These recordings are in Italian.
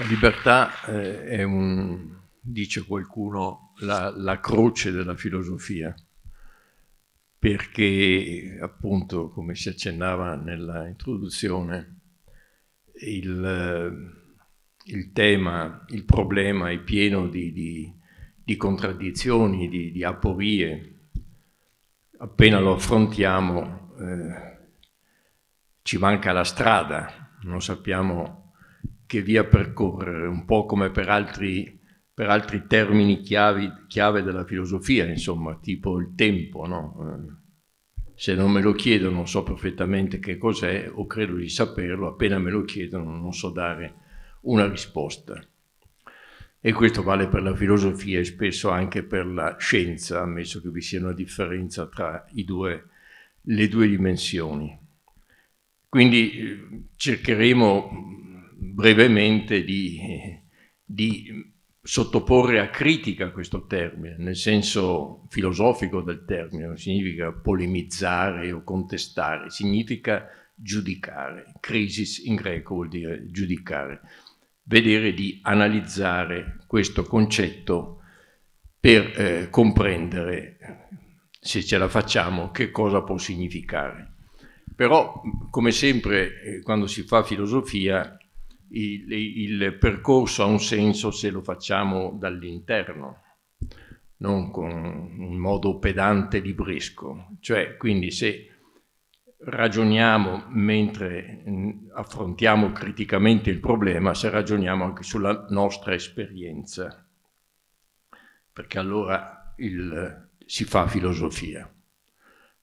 La libertà eh, è un, dice qualcuno, la, la, croce della filosofia, perché appunto, come si accennava nella introduzione, il, eh, il tema, il problema è pieno di, di, di contraddizioni, di, di, aporie. Appena lo affrontiamo eh, ci manca la strada, non sappiamo che via percorrere, un po' come per altri, per altri termini chiavi, chiave della filosofia, insomma, tipo il tempo, no? Eh, se non me lo chiedono so perfettamente che cos'è o credo di saperlo, appena me lo chiedono non so dare una risposta. E questo vale per la filosofia e spesso anche per la scienza, ammesso che vi sia una differenza tra due, le due dimensioni. Quindi eh, cercheremo brevemente di, di sottoporre a critica questo termine, nel senso filosofico del termine, non significa polemizzare o contestare, significa giudicare. Crisis in greco vuol dire giudicare. Vedere di analizzare questo concetto per eh, comprendere, se ce la facciamo, che cosa può significare. Però, come sempre, eh, quando si fa filosofia, il, il percorso ha un senso se lo facciamo dall'interno, non con un modo pedante di brisco. Cioè, quindi se ragioniamo mentre mm, affrontiamo criticamente il problema, se ragioniamo anche sulla nostra esperienza, perché allora il, si fa filosofia.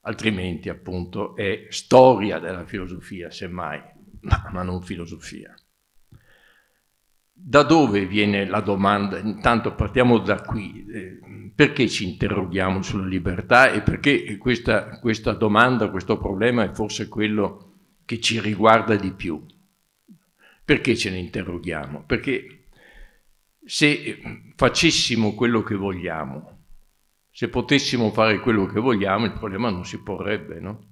Altrimenti, appunto, è storia della filosofia, semmai, ma, ma non filosofia da dove viene la domanda? Intanto partiamo da qui. Eh, perché ci interroghiamo sulla libertà e perché questa, questa domanda, questo problema è forse quello che ci riguarda di più? Perché ce ne interroghiamo? Perché se facessimo quello che vogliamo, se potessimo fare quello che vogliamo, il problema non si porrebbe, no?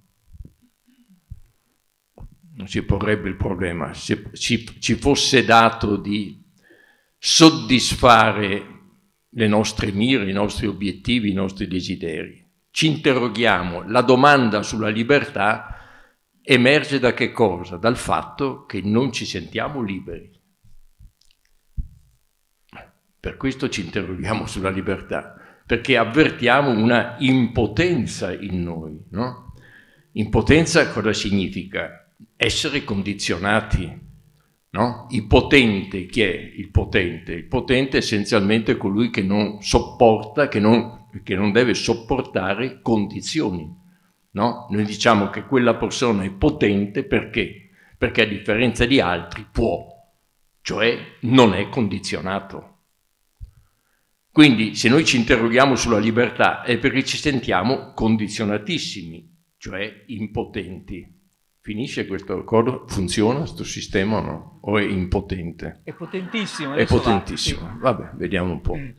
non si porrebbe il problema. Se ci, ci fosse dato di soddisfare le nostre mire, i nostri obiettivi, i nostri desideri. Ci interroghiamo, la domanda sulla libertà emerge da che cosa? Dal fatto che non ci sentiamo liberi. Per questo ci interroghiamo sulla libertà, perché avvertiamo una impotenza in noi. No? Impotenza cosa significa? Essere condizionati No? Il potente, chi è il potente? Il potente è essenzialmente colui che non sopporta, che non, che non deve sopportare condizioni. No? Noi diciamo che quella persona è potente perché? Perché a differenza di altri può, cioè non è condizionato. Quindi se noi ci interroghiamo sulla libertà è perché ci sentiamo condizionatissimi, cioè impotenti. Finisce questo accordo? Funziona questo sistema o no? O è impotente? È potentissimo. È potentissimo. Va, Vabbè, vediamo un po'. Vi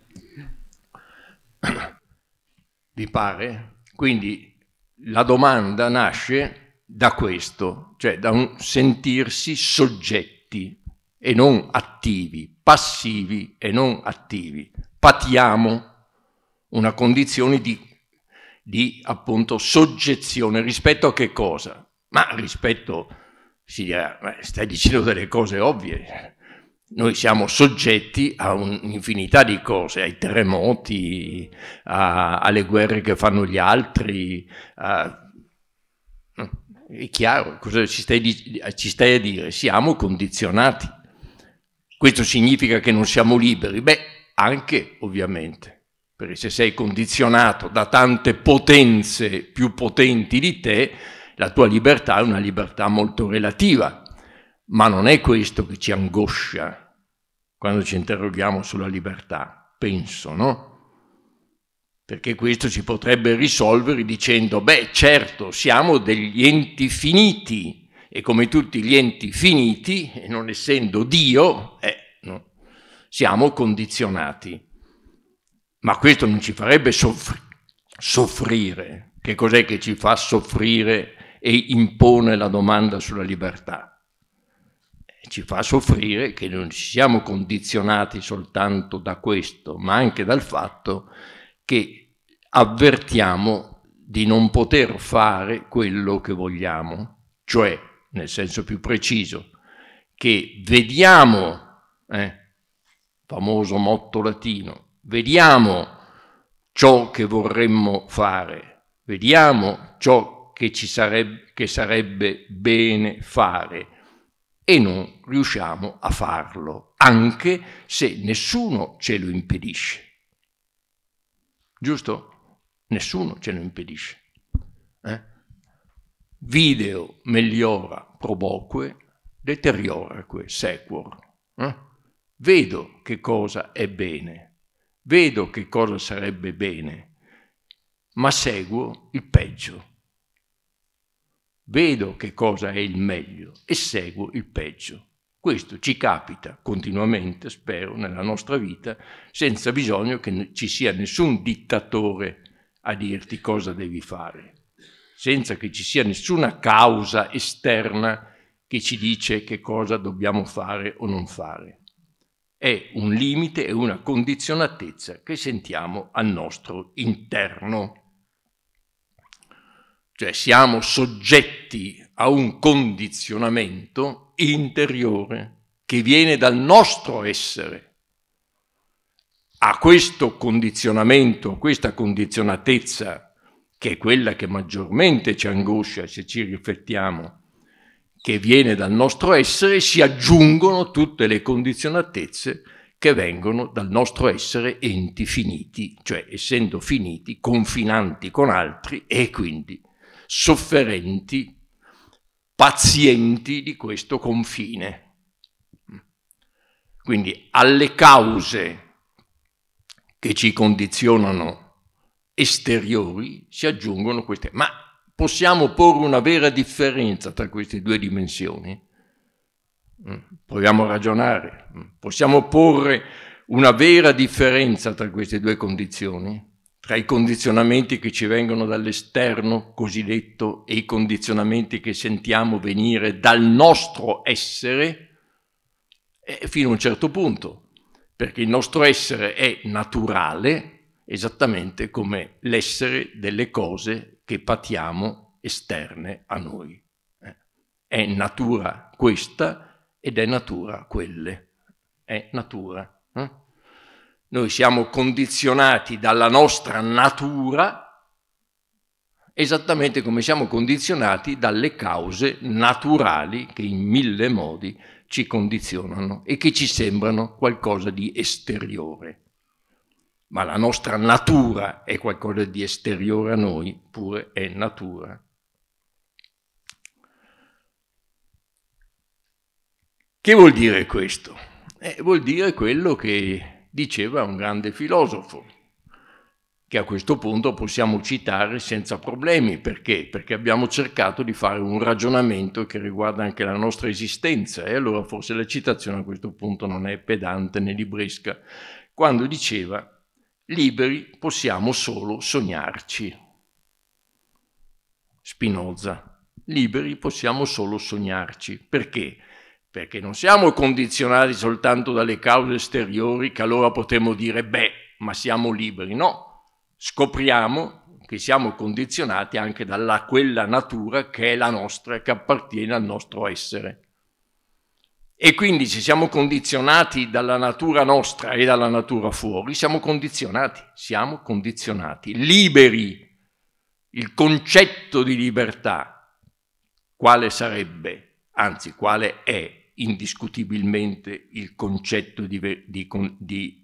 mm. pare? Quindi la domanda nasce da questo, cioè da un sentirsi soggetti e non attivi, passivi e non attivi. Patiamo una condizione di, di appunto soggezione rispetto a che cosa? Ma rispetto, si dirà, stai dicendo delle cose ovvie. Noi siamo soggetti a un'infinità di cose, ai terremoti, a, alle guerre che fanno gli altri. A... È chiaro, cosa ci stai, ci stai a dire? Siamo condizionati. Questo significa che non siamo liberi? Beh, anche ovviamente perché se sei condizionato da tante potenze più potenti di te, la tua libertà è una libertà molto relativa, ma non è questo che ci angoscia quando ci interroghiamo sulla libertà, penso, no? Perché questo si potrebbe risolvere dicendo, beh certo, siamo degli enti finiti e come tutti gli enti finiti, non essendo Dio, eh, no, siamo condizionati. Ma questo non ci farebbe soffrire. Soffrire. Che cos'è che ci fa soffrire e impone la domanda sulla libertà. Ci fa soffrire che non ci siamo condizionati soltanto da questo, ma anche dal fatto che avvertiamo di non poter fare quello che vogliamo, cioè, nel senso più preciso, che vediamo, eh, famoso motto latino, vediamo ciò che vorremmo fare, vediamo ciò che, sarebbe, che sarebbe bene fare e non riusciamo a farlo, anche se nessuno ce lo impedisce. Giusto? Nessuno ce lo impedisce. Eh? Video migliora proboque, deterioraque sequor. Eh? Vedo che cosa è bene, vedo che cosa sarebbe bene, ma seguo il peggio vedo che cosa è il meglio e seguo il peggio. Questo ci capita continuamente, spero, nella nostra vita, senza bisogno che ci sia nessun dittatore a dirti cosa devi fare, senza che ci sia nessuna causa esterna che ci dice che cosa dobbiamo fare o non fare. È un limite e una condizionatezza che sentiamo al nostro interno cioè siamo soggetti a un condizionamento interiore che viene dal nostro essere. A questo condizionamento, a questa condizionatezza, che è quella che maggiormente ci angoscia se ci riflettiamo, che viene dal nostro essere, si aggiungono tutte le condizionatezze che vengono dal nostro essere enti finiti, cioè essendo finiti, confinanti con altri e quindi sofferenti, pazienti di questo confine. Quindi alle cause che ci condizionano esteriori si aggiungono queste. Ma possiamo porre una vera differenza tra queste due dimensioni? Mm, proviamo a ragionare. Mm, possiamo porre una vera differenza tra queste due condizioni? tra i condizionamenti che ci vengono dall'esterno, cosiddetto, e i condizionamenti che sentiamo venire dal nostro essere, eh, fino a un certo punto, perché il nostro essere è naturale, esattamente come l'essere delle cose che patiamo esterne a noi. Eh, è natura questa ed è natura quelle. È natura noi siamo condizionati dalla nostra natura esattamente come siamo condizionati dalle cause naturali che in mille modi ci condizionano e che ci sembrano qualcosa di esteriore. Ma la nostra natura è qualcosa di esteriore a noi, pure è natura. Che vuol dire questo? Eh, vuol dire quello che diceva un grande filosofo, che a questo punto possiamo citare senza problemi. Perché? Perché abbiamo cercato di fare un ragionamento che riguarda anche la nostra esistenza e allora forse la citazione a questo punto non è pedante né libresca, quando diceva liberi possiamo solo sognarci. Spinoza, liberi possiamo solo sognarci. Perché? perché non siamo condizionati soltanto dalle cause esteriori che allora potremmo dire beh, ma siamo liberi. No, scopriamo che siamo condizionati anche da quella natura che è la nostra, che appartiene al nostro essere. E quindi se siamo condizionati dalla natura nostra e dalla natura fuori, siamo condizionati, siamo condizionati, liberi. Il concetto di libertà, quale sarebbe, anzi quale è indiscutibilmente il concetto di, di, di,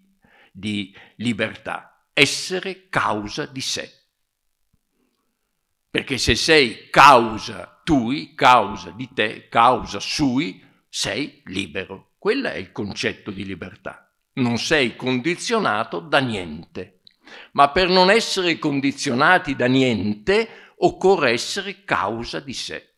di libertà, essere causa di sé. Perché se sei causa tui, causa di te, causa sui, sei libero. Quello è il concetto di libertà. Non sei condizionato da niente. Ma per non essere condizionati da niente occorre essere causa di sé.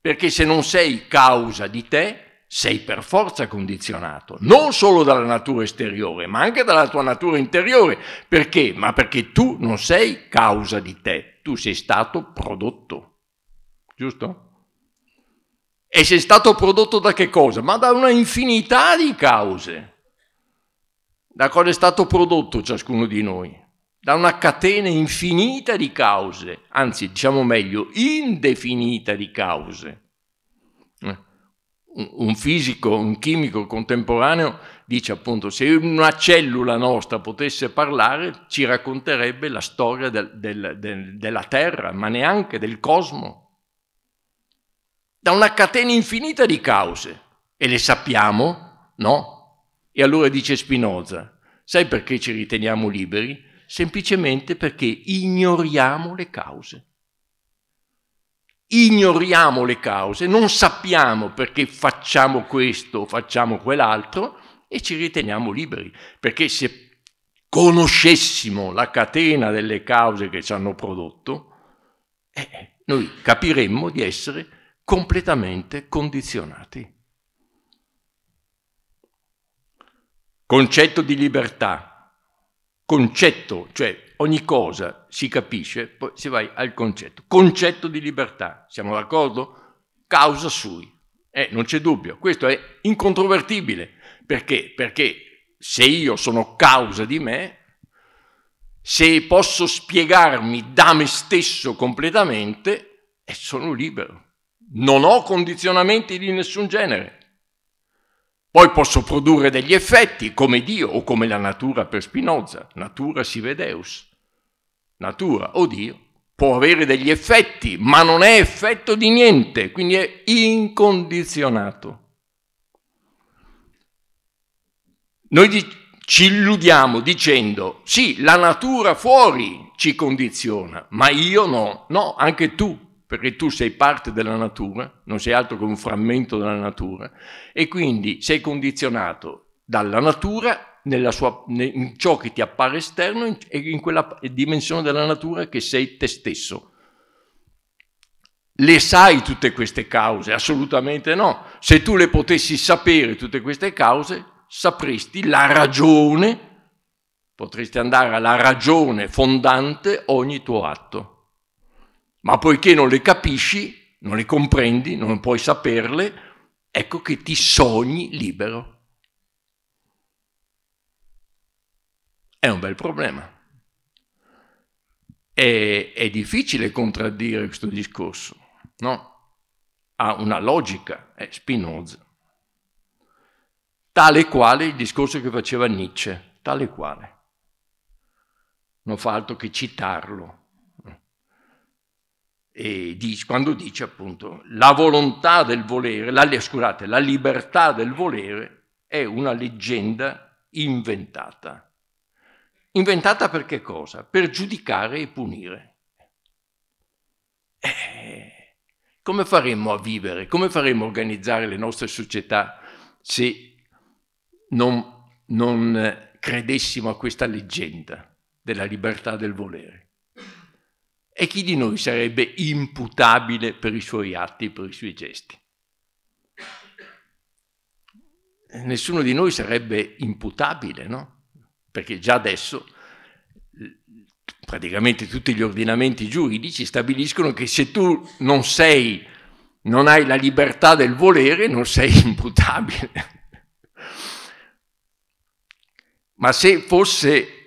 Perché se non sei causa di te, sei per forza condizionato, non solo dalla natura esteriore, ma anche dalla tua natura interiore. Perché? Ma perché tu non sei causa di te, tu sei stato prodotto. Giusto? E sei stato prodotto da che cosa? Ma da una infinità di cause. Da cosa è stato prodotto ciascuno di noi? da una catena infinita di cause, anzi diciamo meglio indefinita di cause. Eh, un fisico, un chimico contemporaneo dice appunto se una cellula nostra potesse parlare ci racconterebbe la storia del, del, del, della Terra, ma neanche del cosmo. Da una catena infinita di cause. E le sappiamo? No. E allora dice Spinoza, sai perché ci riteniamo liberi? semplicemente perché ignoriamo le cause. Ignoriamo le cause, non sappiamo perché facciamo questo o facciamo quell'altro e ci riteniamo liberi, perché se conoscessimo la catena delle cause che ci hanno prodotto, eh, noi capiremmo di essere completamente condizionati. Concetto di libertà concetto, cioè ogni cosa si capisce, poi si vai al concetto. Concetto di libertà, siamo d'accordo? Causa sui. Eh, non c'è dubbio, questo è incontrovertibile. Perché? Perché se io sono causa di me, se posso spiegarmi da me stesso completamente, eh, sono libero. Non ho condizionamenti di nessun genere. Poi posso produrre degli effetti come Dio o come la natura per Spinoza, natura sive deus. Natura o Dio può avere degli effetti, ma non è effetto di niente, quindi è incondizionato. Noi ci illudiamo dicendo, sì, la natura fuori ci condiziona, ma io no, no, anche tu perché tu sei parte della natura, non sei altro che un frammento della natura, e quindi sei condizionato dalla natura sua, in ciò che ti appare esterno e in quella dimensione della natura che sei te stesso. Le sai tutte queste cause? Assolutamente no. Se tu le potessi sapere tutte queste cause, sapresti la ragione, potresti andare alla ragione fondante ogni tuo atto ma poiché non le capisci, non le comprendi, non puoi saperle, ecco che ti sogni libero. È un bel problema. È, è difficile contraddire questo discorso, no? Ha una logica, è Spinoza. Tale quale il discorso che faceva Nietzsche, tale quale. Non fa altro che citarlo dice, quando dice appunto la volontà del volere, la, scusate, la libertà del volere è una leggenda inventata. Inventata per che cosa? Per giudicare e punire. Eh, come faremmo a vivere? Come faremmo a organizzare le nostre società se non, non credessimo a questa leggenda della libertà del volere? E chi di noi sarebbe imputabile per i suoi atti, per i suoi gesti? Nessuno di noi sarebbe imputabile, no? Perché già adesso praticamente tutti gli ordinamenti giuridici stabiliscono che se tu non sei, non hai la libertà del volere, non sei imputabile. Ma se fosse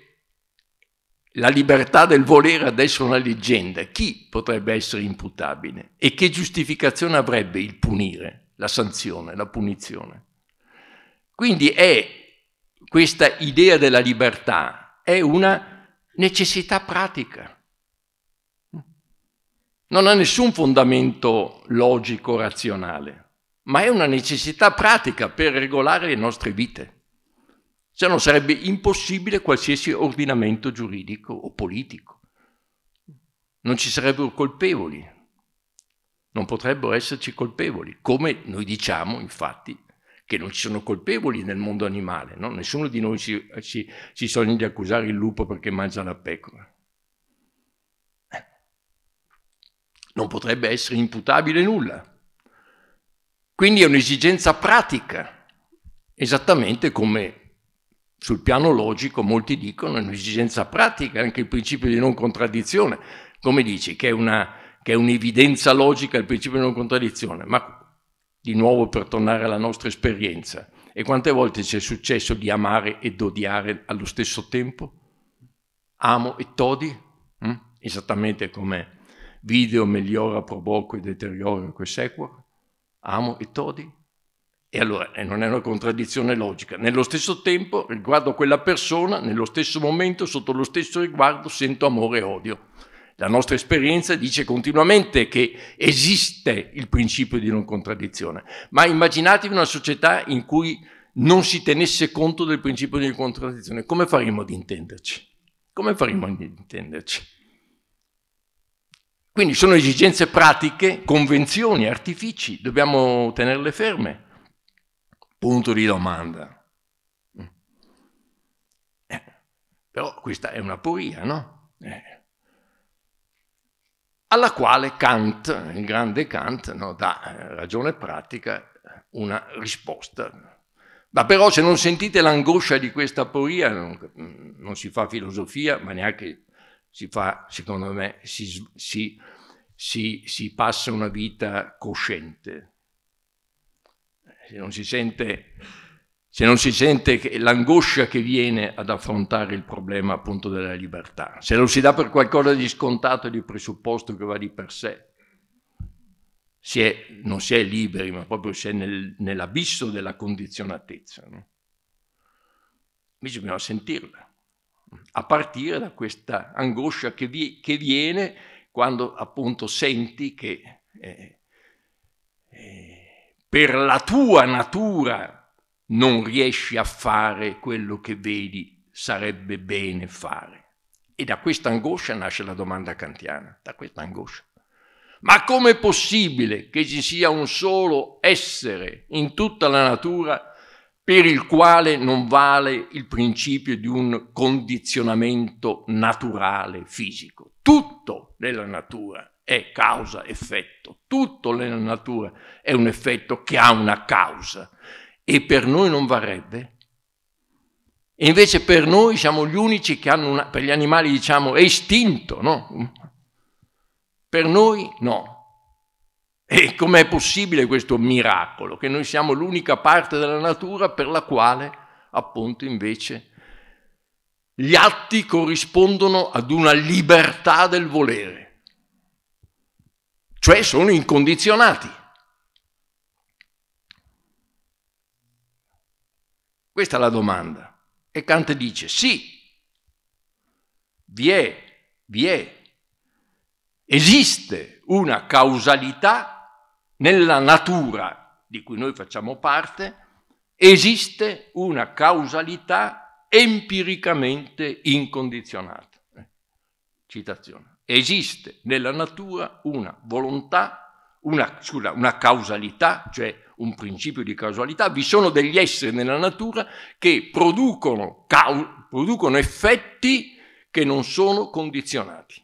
la libertà del volere adesso è una leggenda, chi potrebbe essere imputabile? E che giustificazione avrebbe il punire, la sanzione, la punizione? Quindi è questa idea della libertà, è una necessità pratica. Non ha nessun fondamento logico, razionale, ma è una necessità pratica per regolare le nostre vite se no sarebbe impossibile qualsiasi ordinamento giuridico o politico. Non ci sarebbero colpevoli, non potrebbero esserci colpevoli, come noi diciamo infatti che non ci sono colpevoli nel mondo animale, no? nessuno di noi si, si, si sogna di accusare il lupo perché mangia la pecora. Non potrebbe essere imputabile nulla. Quindi è un'esigenza pratica, esattamente come sul piano logico molti dicono è un'esigenza pratica, anche il principio di non contraddizione, come dici, che è, una, che è un'evidenza logica il principio di non contraddizione, ma di nuovo per tornare alla nostra esperienza, e quante volte ci è successo di amare ed odiare allo stesso tempo? Amo e todi? Mm? Esattamente come video migliora, provoca e deteriora quel sequo. Amo e todi? E allora eh, non è una contraddizione logica. Nello stesso tempo riguardo a quella persona, nello stesso momento, sotto lo stesso riguardo, sento amore e odio. La nostra esperienza dice continuamente che esiste il principio di non contraddizione, ma immaginatevi una società in cui non si tenesse conto del principio di non contraddizione. Come faremmo ad intenderci? Come faremmo ad intenderci? Quindi sono esigenze pratiche, convenzioni, artifici, dobbiamo tenerle ferme. Punto di domanda. Eh, però questa è una poesia, no? Eh. Alla quale Kant, il grande Kant, no, dà eh, ragione pratica una risposta. Ma però se non sentite l'angoscia di questa poesia, non, non, si fa filosofia, ma neanche si fa, secondo me, si, si, si, si passa una vita cosciente se non si sente, sente l'angoscia che viene ad affrontare il problema appunto della libertà, se lo si dà per qualcosa di scontato di presupposto che va di per sé, si è, non si è liberi, ma proprio si è nel, nell'abisso della condizionatezza. No? bisogna sentirla, a partire da questa angoscia che, vi, che viene quando appunto senti che... Eh, eh, per la tua natura non riesci a fare quello che vedi sarebbe bene fare. E da questa angoscia nasce la domanda kantiana, da questa angoscia. Ma com'è possibile che ci sia un solo essere in tutta la natura per il quale non vale il principio di un condizionamento naturale fisico? Tutto nella natura è causa-effetto. Tutto nella natura è un effetto che ha una causa e per noi non varrebbe. E invece per noi siamo gli unici che hanno una, per gli animali diciamo è istinto, no? Per noi no. E com'è possibile questo miracolo? Che noi siamo l'unica parte della natura per la quale appunto invece gli atti corrispondono ad una libertà del volere cioè sono incondizionati. Questa è la domanda. E Kant dice sì, vi è, vi è, esiste una causalità nella natura di cui noi facciamo parte, esiste una causalità empiricamente incondizionata. Eh, citazione. Esiste nella natura una volontà, una, scusa, una causalità, cioè un principio di causalità, vi sono degli esseri nella natura che producono, cau- producono effetti che non sono condizionati.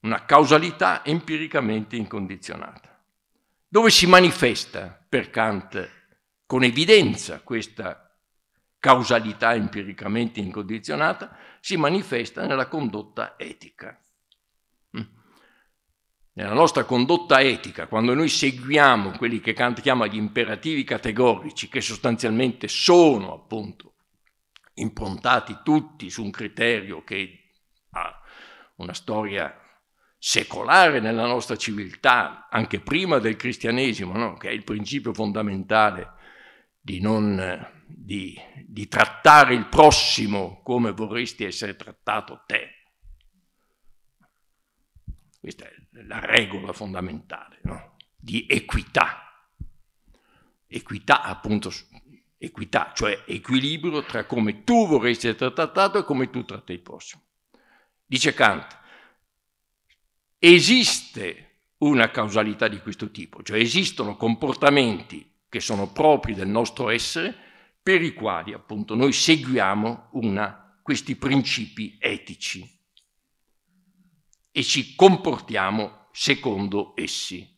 Una causalità empiricamente incondizionata. Dove si manifesta per Kant con evidenza questa causalità empiricamente incondizionata? si manifesta nella condotta etica. Mm. Nella nostra condotta etica, quando noi seguiamo quelli che Kant chiama gli imperativi categorici, che sostanzialmente sono appunto improntati tutti su un criterio che ha una storia secolare nella nostra civiltà, anche prima del cristianesimo, no? che è il principio fondamentale di, non, di, di trattare il prossimo come vorresti essere trattato te. Questa è la regola fondamentale no? di equità. Equità, appunto, equità, cioè equilibrio tra come tu vorresti essere trattato e come tu tratti il prossimo. Dice Kant, esiste una causalità di questo tipo, cioè esistono comportamenti che sono propri del nostro essere, per i quali appunto noi seguiamo una, questi principi etici e ci comportiamo secondo essi.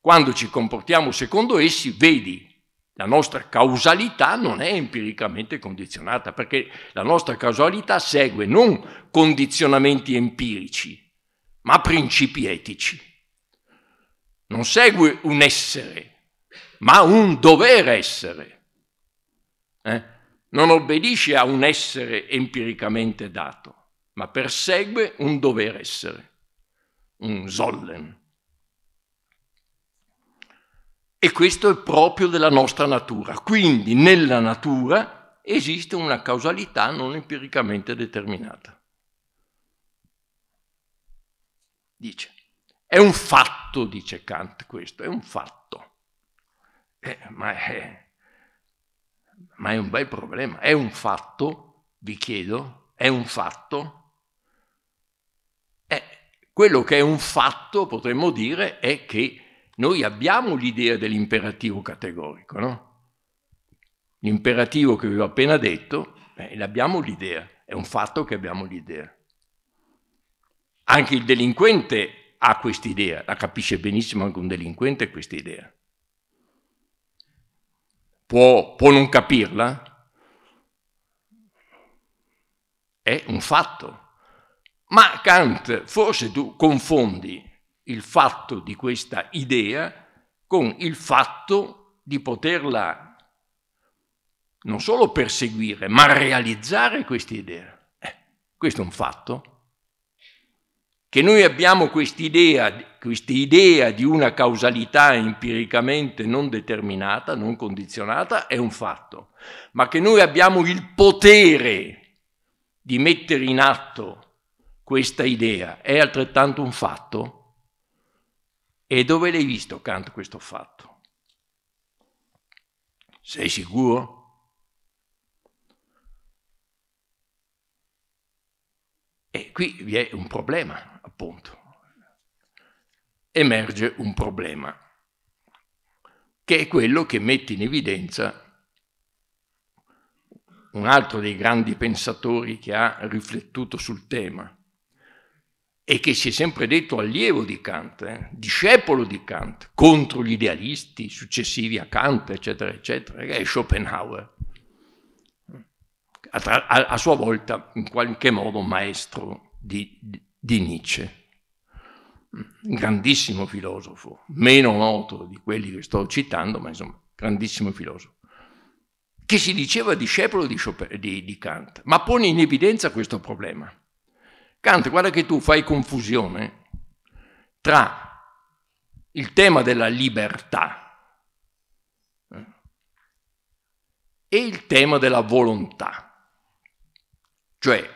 Quando ci comportiamo secondo essi, vedi, la nostra causalità non è empiricamente condizionata, perché la nostra causalità segue non condizionamenti empirici, ma principi etici. Non segue un essere, ma un dover essere. Eh? Non obbedisce a un essere empiricamente dato, ma persegue un dover essere, un sollen. E questo è proprio della nostra natura. Quindi nella natura esiste una causalità non empiricamente determinata. Dice, è un fatto, dice Kant questo, è un fatto. Eh, ma, è, ma è un bel problema, è un fatto, vi chiedo, è un fatto. Eh, quello che è un fatto, potremmo dire, è che noi abbiamo l'idea dell'imperativo categorico, no? L'imperativo che vi ho appena detto, eh, l'abbiamo l'idea, è un fatto che abbiamo l'idea. Anche il delinquente ha quest'idea, la capisce benissimo anche un delinquente questa idea può, può non capirla, è un fatto. Ma Kant, forse tu confondi il fatto di questa idea con il fatto di poterla non solo perseguire, ma realizzare questa idea. Eh, questo è un fatto che noi abbiamo quest'idea, quest'idea di una causalità empiricamente non determinata, non condizionata, è un fatto, ma che noi abbiamo il potere di mettere in atto questa idea è altrettanto un fatto? E dove l'hai visto Kant questo fatto? Sei sicuro? E qui vi è un problema, appunto. Emerge un problema, che è quello che mette in evidenza un altro dei grandi pensatori che ha riflettuto sul tema e che si è sempre detto allievo di Kant, eh, discepolo di Kant, contro gli idealisti successivi a Kant, eccetera, eccetera, che è Schopenhauer a, a, a sua volta in qualche modo maestro di, di Nietzsche grandissimo filosofo, meno noto di quelli che sto citando, ma insomma, grandissimo filosofo, che si diceva discepolo di, Chopin, di, di, Kant, ma pone in evidenza questo problema. Kant, guarda che tu fai confusione tra il tema della libertà eh, e il tema della volontà. Cioè,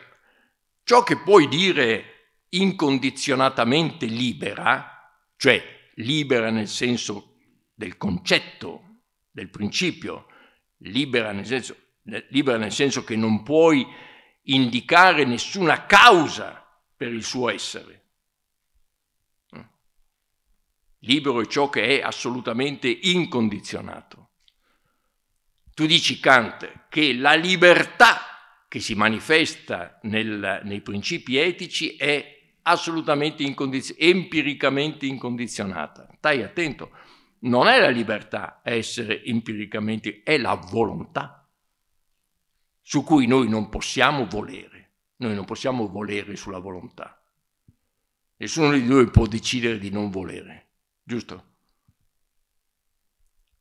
ciò che puoi dire incondizionatamente libera, cioè libera nel senso del concetto, del principio, libera nel senso, libera nel senso che non puoi indicare nessuna causa per il suo essere. Mm. Libero è ciò che è assolutamente incondizionato. Tu dici, Kant, che la libertà che si manifesta nel, nei principi etici è assolutamente incondiz- empiricamente incondizionata. Stai attento, non è la libertà essere empiricamente, è la volontà su cui noi non possiamo volere, noi non possiamo volere sulla volontà. Nessuno di noi può decidere di non volere, giusto?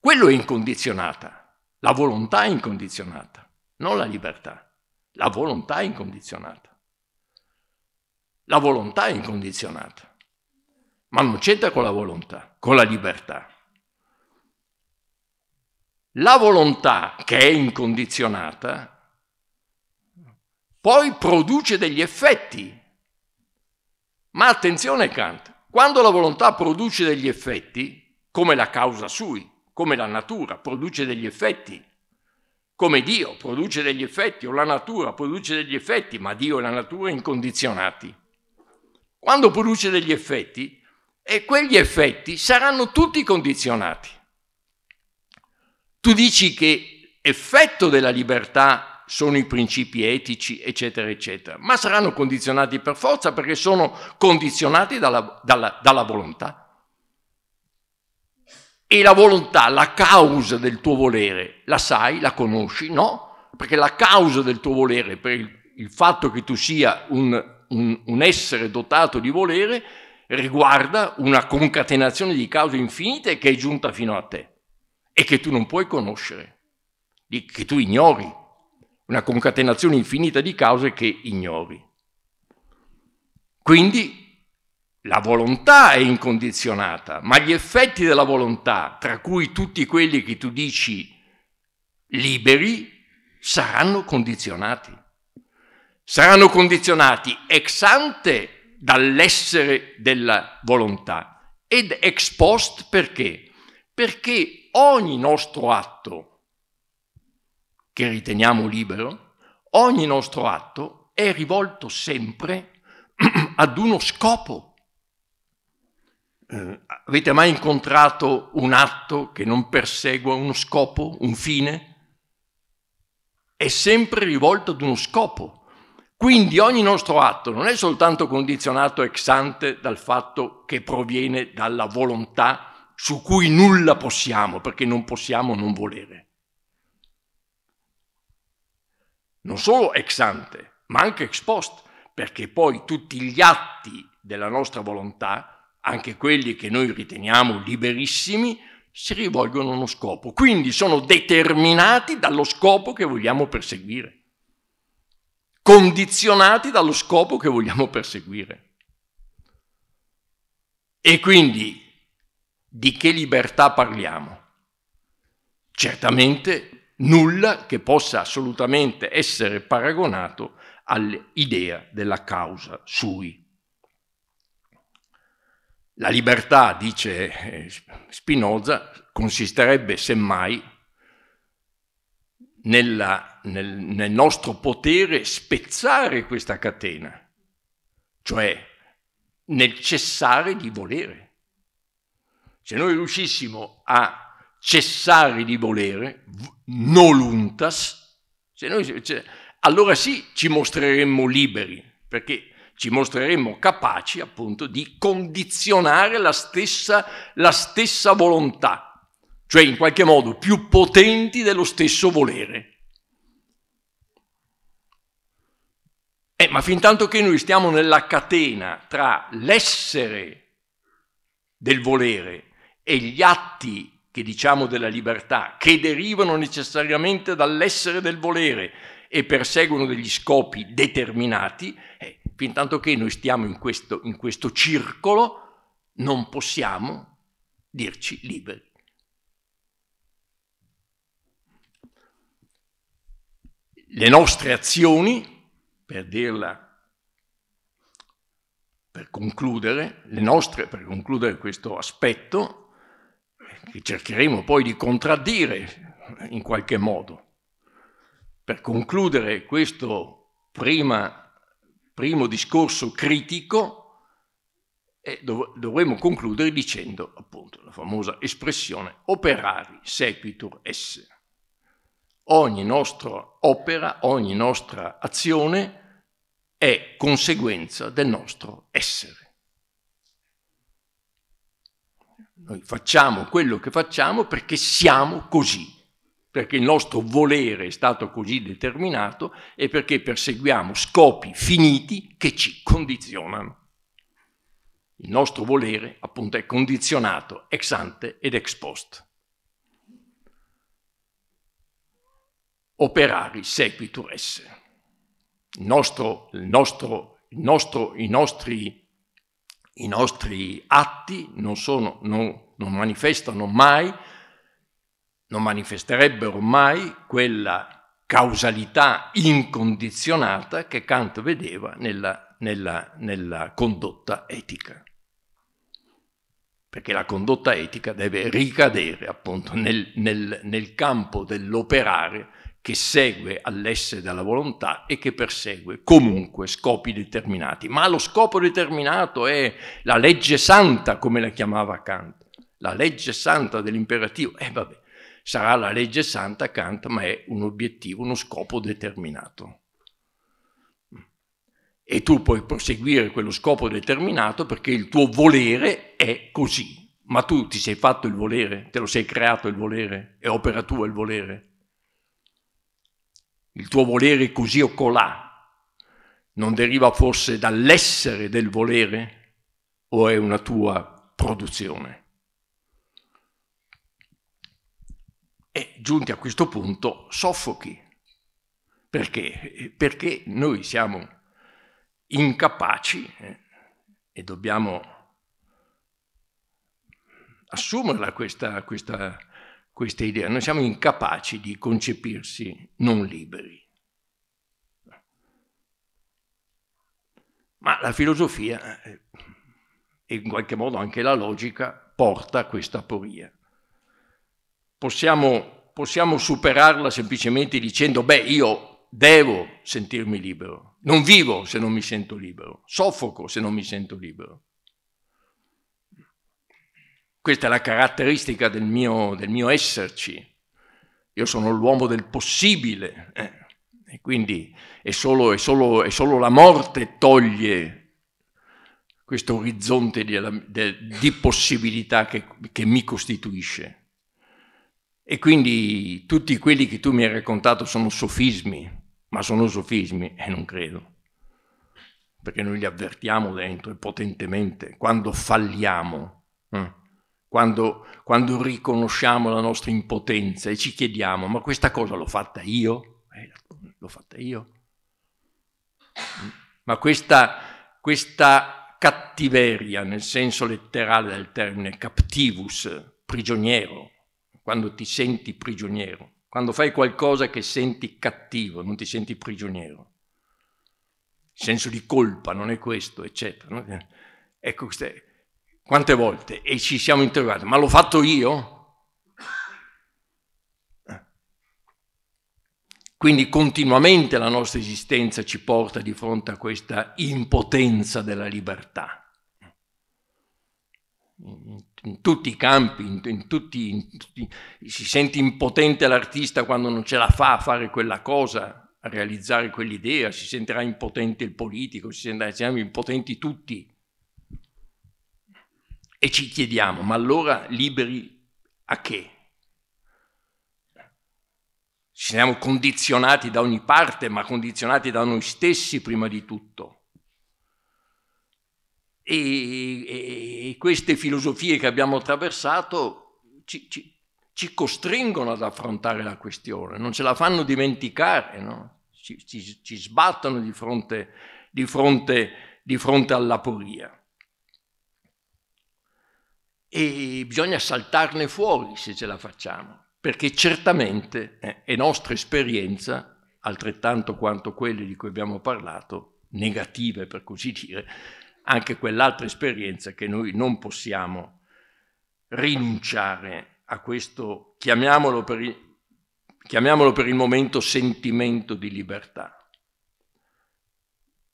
Quello è incondizionata, la volontà è incondizionata, non la libertà. La volontà incondizionata. La volontà incondizionata. Ma non c'entra con la volontà, con la libertà. La volontà che è incondizionata poi produce degli effetti. Ma attenzione Kant, quando la volontà produce degli effetti, come la causa sui, come la natura produce degli effetti, come Dio produce degli effetti o la natura produce degli effetti, ma Dio e la natura incondizionati. Quando produce degli effetti, e quegli effetti saranno tutti condizionati. Tu dici che effetto della libertà sono i principi etici, eccetera, eccetera, ma saranno condizionati per forza perché sono condizionati dalla, dalla, dalla volontà e la volontà, la causa del tuo volere, la sai, la conosci, no? Perché la causa del tuo volere, per il, il fatto che tu sia un, un, un essere dotato di volere, riguarda una concatenazione di cause infinite che è giunta fino a te e che tu non puoi conoscere, che tu ignori, una concatenazione infinita di cause che ignori. Quindi la volontà è incondizionata, ma gli effetti della volontà, tra cui tutti quelli che tu dici liberi, saranno condizionati. Saranno condizionati ex ante dall'essere della volontà ed ex post perché? Perché ogni nostro atto che riteniamo libero, ogni nostro atto è rivolto sempre ad uno scopo eh, avete mai incontrato un atto che non persegua uno scopo, un fine? È sempre rivolto ad uno scopo. Quindi ogni nostro atto non è soltanto condizionato ex ante dal fatto che proviene dalla volontà su cui nulla possiamo, perché non possiamo non volere. Non solo ex ante, ma anche ex post, perché poi tutti gli atti della nostra volontà anche quelli che noi riteniamo liberissimi, si rivolgono a uno scopo. Quindi sono determinati dallo scopo che vogliamo perseguire, condizionati dallo scopo che vogliamo perseguire. E quindi di che libertà parliamo? Certamente nulla che possa assolutamente essere paragonato all'idea della causa sui. La libertà, dice eh, Spinoza, consisterebbe semmai nella, nel, nel nostro potere spezzare questa catena, cioè nel cessare di volere. Se noi riuscissimo a cessare di volere, noluntas, se noi, cioè, allora sì ci mostreremmo liberi, perché ci mostreremmo capaci appunto di condizionare la stessa, la stessa volontà, cioè in qualche modo più potenti dello stesso volere. Eh, ma fin tanto che noi stiamo nella catena tra l'essere del volere e gli atti che diciamo della libertà, che derivano necessariamente dall'essere del volere e perseguono degli scopi determinati, eh, fin tanto che noi stiamo in questo, in questo circolo non possiamo dirci liberi. Le nostre azioni, per dirla per concludere, le nostre, per concludere, questo aspetto, che cercheremo poi di contraddire in qualche modo, per concludere questo prima primo discorso critico e dov- dovremmo concludere dicendo appunto la famosa espressione operari sequitur esse. Ogni nostra opera, ogni nostra azione è conseguenza del nostro essere. Noi facciamo quello che facciamo perché siamo così perché il nostro volere è stato così determinato e perché perseguiamo scopi finiti che ci condizionano. Il nostro volere appunto è condizionato ex ante ed ex post. Operari sequitur esse. Il nostro, il nostro, il nostro, i, nostri, I nostri atti non, sono, non, non manifestano mai non manifesterebbero mai quella causalità incondizionata che Kant vedeva nella, nella, nella condotta etica. Perché la condotta etica deve ricadere appunto nel, nel, nel campo dell'operare che segue all'essere della volontà e che persegue comunque scopi determinati. Ma lo scopo determinato è la legge santa, come la chiamava Kant, la legge santa dell'imperativo. E eh, vabbè, sarà la legge santa accanto, ma è un obiettivo, uno scopo determinato. E tu puoi proseguire quello scopo determinato perché il tuo volere è così. Ma tu ti sei fatto il volere, te lo sei creato il volere, è opera tua il volere. Il tuo volere così o colà non deriva forse dall'essere del volere o è una tua produzione? E giunti a questo punto soffochi. Perché? Perché noi siamo incapaci eh, e dobbiamo assumerla questa, questa, questa idea. Noi siamo incapaci di concepirsi non liberi. Ma la filosofia eh, e in qualche modo anche la logica porta a questa poria possiamo, possiamo superarla semplicemente dicendo, beh, io devo sentirmi libero, non vivo se non mi sento libero, soffoco se non mi sento libero. Questa è la caratteristica del mio, del mio esserci. Io sono l'uomo del possibile. Eh. E quindi è solo, è, solo, è solo, la morte toglie questo orizzonte di, di possibilità che, che mi costituisce. E quindi tutti quelli che tu mi hai raccontato sono sofismi, ma sono sofismi e eh, non credo. Perché noi li avvertiamo dentro e potentemente quando falliamo, eh, quando, quando, riconosciamo la nostra impotenza e ci chiediamo: ma questa cosa l'ho fatta io? Eh, l'ho fatta io. Ma questa, questa cattiveria, nel senso letterale del termine, captivus, prigioniero, quando ti senti prigioniero, quando fai qualcosa che senti cattivo, non ti senti prigioniero. Il senso di colpa non è questo, eccetera. Ecco, queste, quante volte e ci siamo interrogati, ma l'ho fatto io? Quindi continuamente la nostra esistenza ci porta di fronte a questa impotenza della libertà in tutti i campi, in, in tutti, in tutti, si sente impotente l'artista quando non ce la fa a fare quella cosa, a realizzare quell'idea, si sentirà impotente il politico, si sentirà, siamo impotenti tutti. E ci chiediamo, ma allora liberi a che? Ci siamo condizionati da ogni parte, ma condizionati da noi stessi prima di tutto e, e queste filosofie che abbiamo attraversato ci, ci, ci, costringono ad affrontare la questione, non ce la fanno dimenticare, no? ci, ci, sbattono di fronte, di fronte, di fronte all'aporia e bisogna saltarne fuori se ce la facciamo, perché certamente eh, è nostra esperienza, altrettanto quanto quelle di cui abbiamo parlato, negative per così dire, anche quell'altra esperienza che noi non possiamo rinunciare a questo, chiamiamolo per il, chiamiamolo per il momento sentimento di libertà.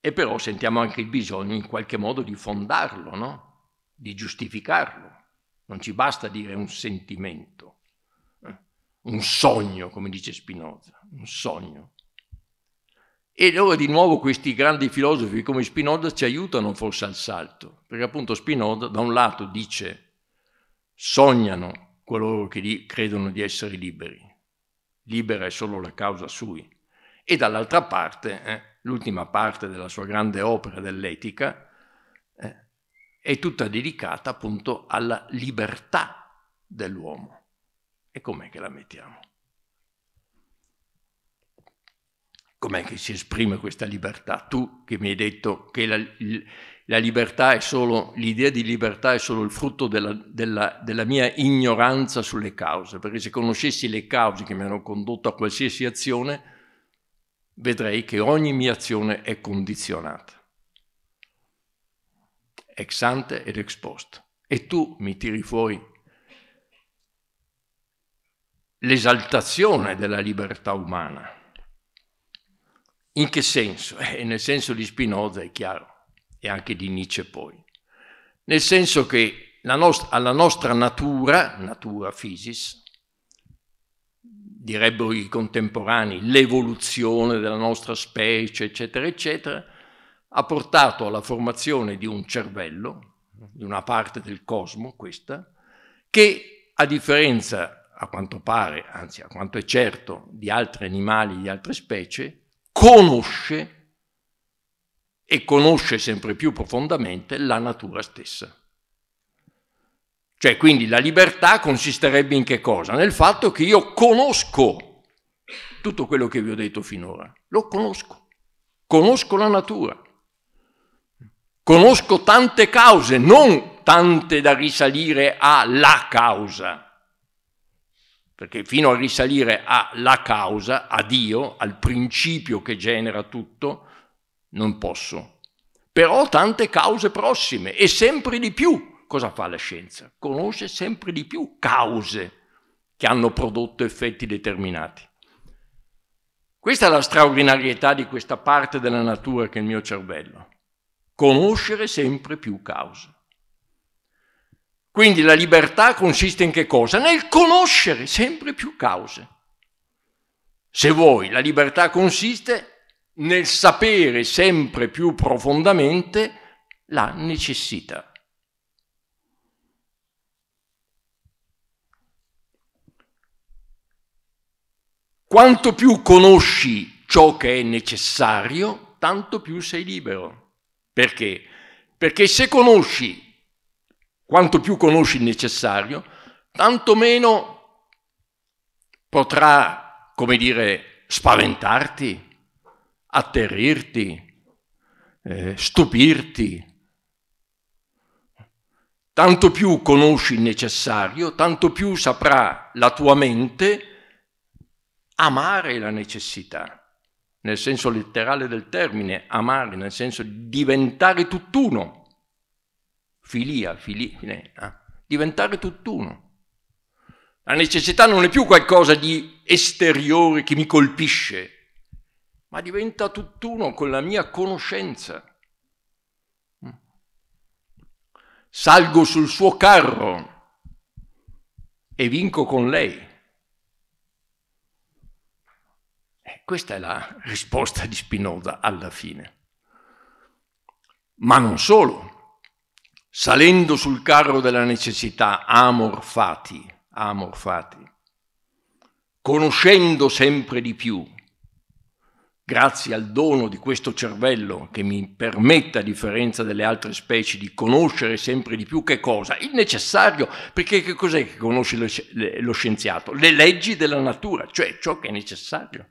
E però sentiamo anche il bisogno in qualche modo di fondarlo, no? di giustificarlo. Non ci basta dire un sentimento, eh? un sogno, come dice Spinoza, un sogno. E allora di nuovo questi grandi filosofi come Spinoza ci aiutano forse al salto, perché appunto Spinoza da un lato dice sognano coloro che credono di essere liberi, libera è solo la causa sui, e dall'altra parte, eh, l'ultima parte della sua grande opera dell'etica, eh, è tutta dedicata appunto alla libertà dell'uomo. E com'è che la mettiamo? com'è che si esprime questa libertà? Tu che mi hai detto che la, la libertà è solo, l'idea di libertà è solo il frutto della, della, della mia ignoranza sulle cause, perché se conoscessi le cause che mi hanno condotto a qualsiasi azione, vedrei che ogni mia azione è condizionata, ex ante ed ex post. E tu mi tiri fuori l'esaltazione della libertà umana in che senso? Eh, nel senso di Spinoza, è chiaro, e anche di Nietzsche poi. Nel senso che nost alla nostra natura, natura physis, direbbero i contemporanei, l'evoluzione della nostra specie, eccetera, eccetera, ha portato alla formazione di un cervello, di una parte del cosmo, questa, che a differenza, a quanto pare, anzi a quanto è certo, di altri animali, di altre specie, conosce e conosce sempre più profondamente la natura stessa. Cioè, quindi la libertà consisterebbe in che cosa? Nel fatto che io conosco tutto quello che vi ho detto finora, lo conosco, conosco la natura, conosco tante cause, non tante da risalire alla causa perché fino a risalire alla causa, a Dio, al principio che genera tutto, non posso. Però tante cause prossime e sempre di più. Cosa fa la scienza? Conosce sempre di più cause che hanno prodotto effetti determinati. Questa è la straordinarietà di questa parte della natura che è il mio cervello. Conoscere sempre più cause. Quindi la libertà consiste in che cosa? Nel conoscere sempre più cause. Se vuoi, la libertà consiste nel sapere sempre più profondamente la necessità. Quanto più conosci ciò che è necessario, tanto più sei libero. Perché? Perché se conosci quanto più conosci il necessario, tanto meno potrà, come dire, spaventarti, atterrirti, eh, stupirti. Tanto più conosci il necessario, tanto più saprà la tua mente amare la necessità, nel senso letterale del termine, amare nel senso di diventare tutt'uno filia, filine, eh? Ah. diventare tutt'uno. La necessità non è più qualcosa di esteriore che mi colpisce, ma diventa tutt'uno con la mia conoscenza. Mm. Salgo sul suo carro e vinco con lei. Eh, questa è la risposta di Spinoza alla fine. Ma non solo salendo sul carro della necessità, amor fati, amor fati, conoscendo sempre di più, grazie al dono di questo cervello che mi permette, a differenza delle altre specie, di conoscere sempre di più che cosa? Il necessario, perché che cos'è che conosce lo, scienziato? Le leggi della natura, cioè ciò che è necessario.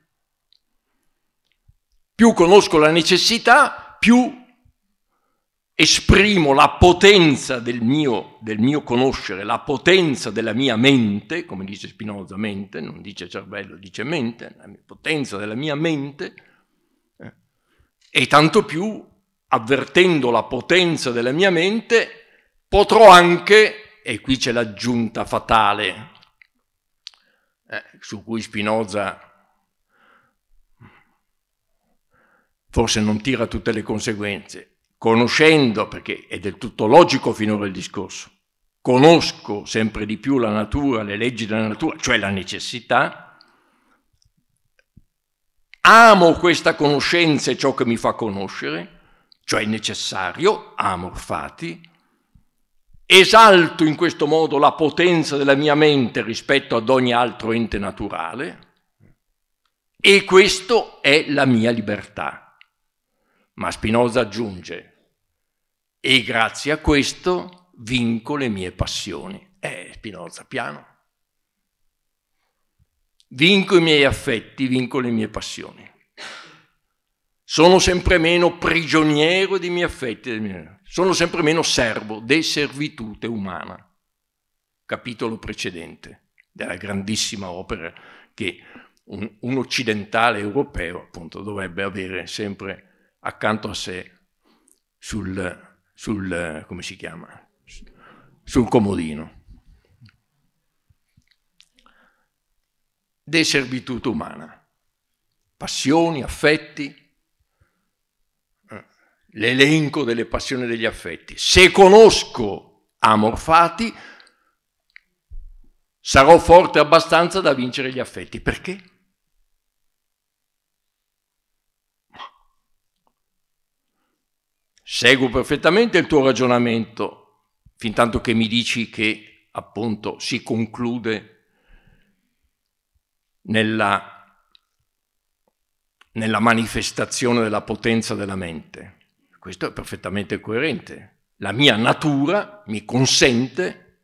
Più conosco la necessità, più esprimo la potenza del mio, del mio, conoscere, la potenza della mia mente, come dice Spinoza, mente, non dice cervello, dice mente, la potenza della mia mente, eh, e tanto più avvertendo la potenza della mia mente potrò anche, e qui c'è l'aggiunta fatale, eh, su cui Spinoza forse non tira tutte le conseguenze, conoscendo, perché è del tutto logico finora il discorso, conosco sempre di più la natura, le leggi della natura, cioè la necessità, amo questa conoscenza e ciò che mi fa conoscere, cioè il necessario, amo fati, esalto in questo modo la potenza della mia mente rispetto ad ogni altro ente naturale e questo è la mia libertà. Ma Spinoza aggiunge, e grazie a questo vinco le mie passioni. Eh, Spinoza, piano. Vinco i miei affetti, vinco le mie passioni. Sono sempre meno prigioniero dei miei affetti, sono sempre meno servo de servitute umana. Capitolo precedente della grandissima opera che un, un occidentale europeo appunto dovrebbe avere sempre accanto a sé sul, sul, eh, come si chiama, sul comodino. De servitù umana, passioni, affetti, eh, l'elenco delle passioni e degli affetti. Se conosco amorfati, sarò forte abbastanza da vincere gli affetti. Perché? Seguo perfettamente il tuo ragionamento, fin tanto che mi dici che appunto si conclude nella, nella manifestazione della potenza della mente. Questo è perfettamente coerente. La mia natura mi consente,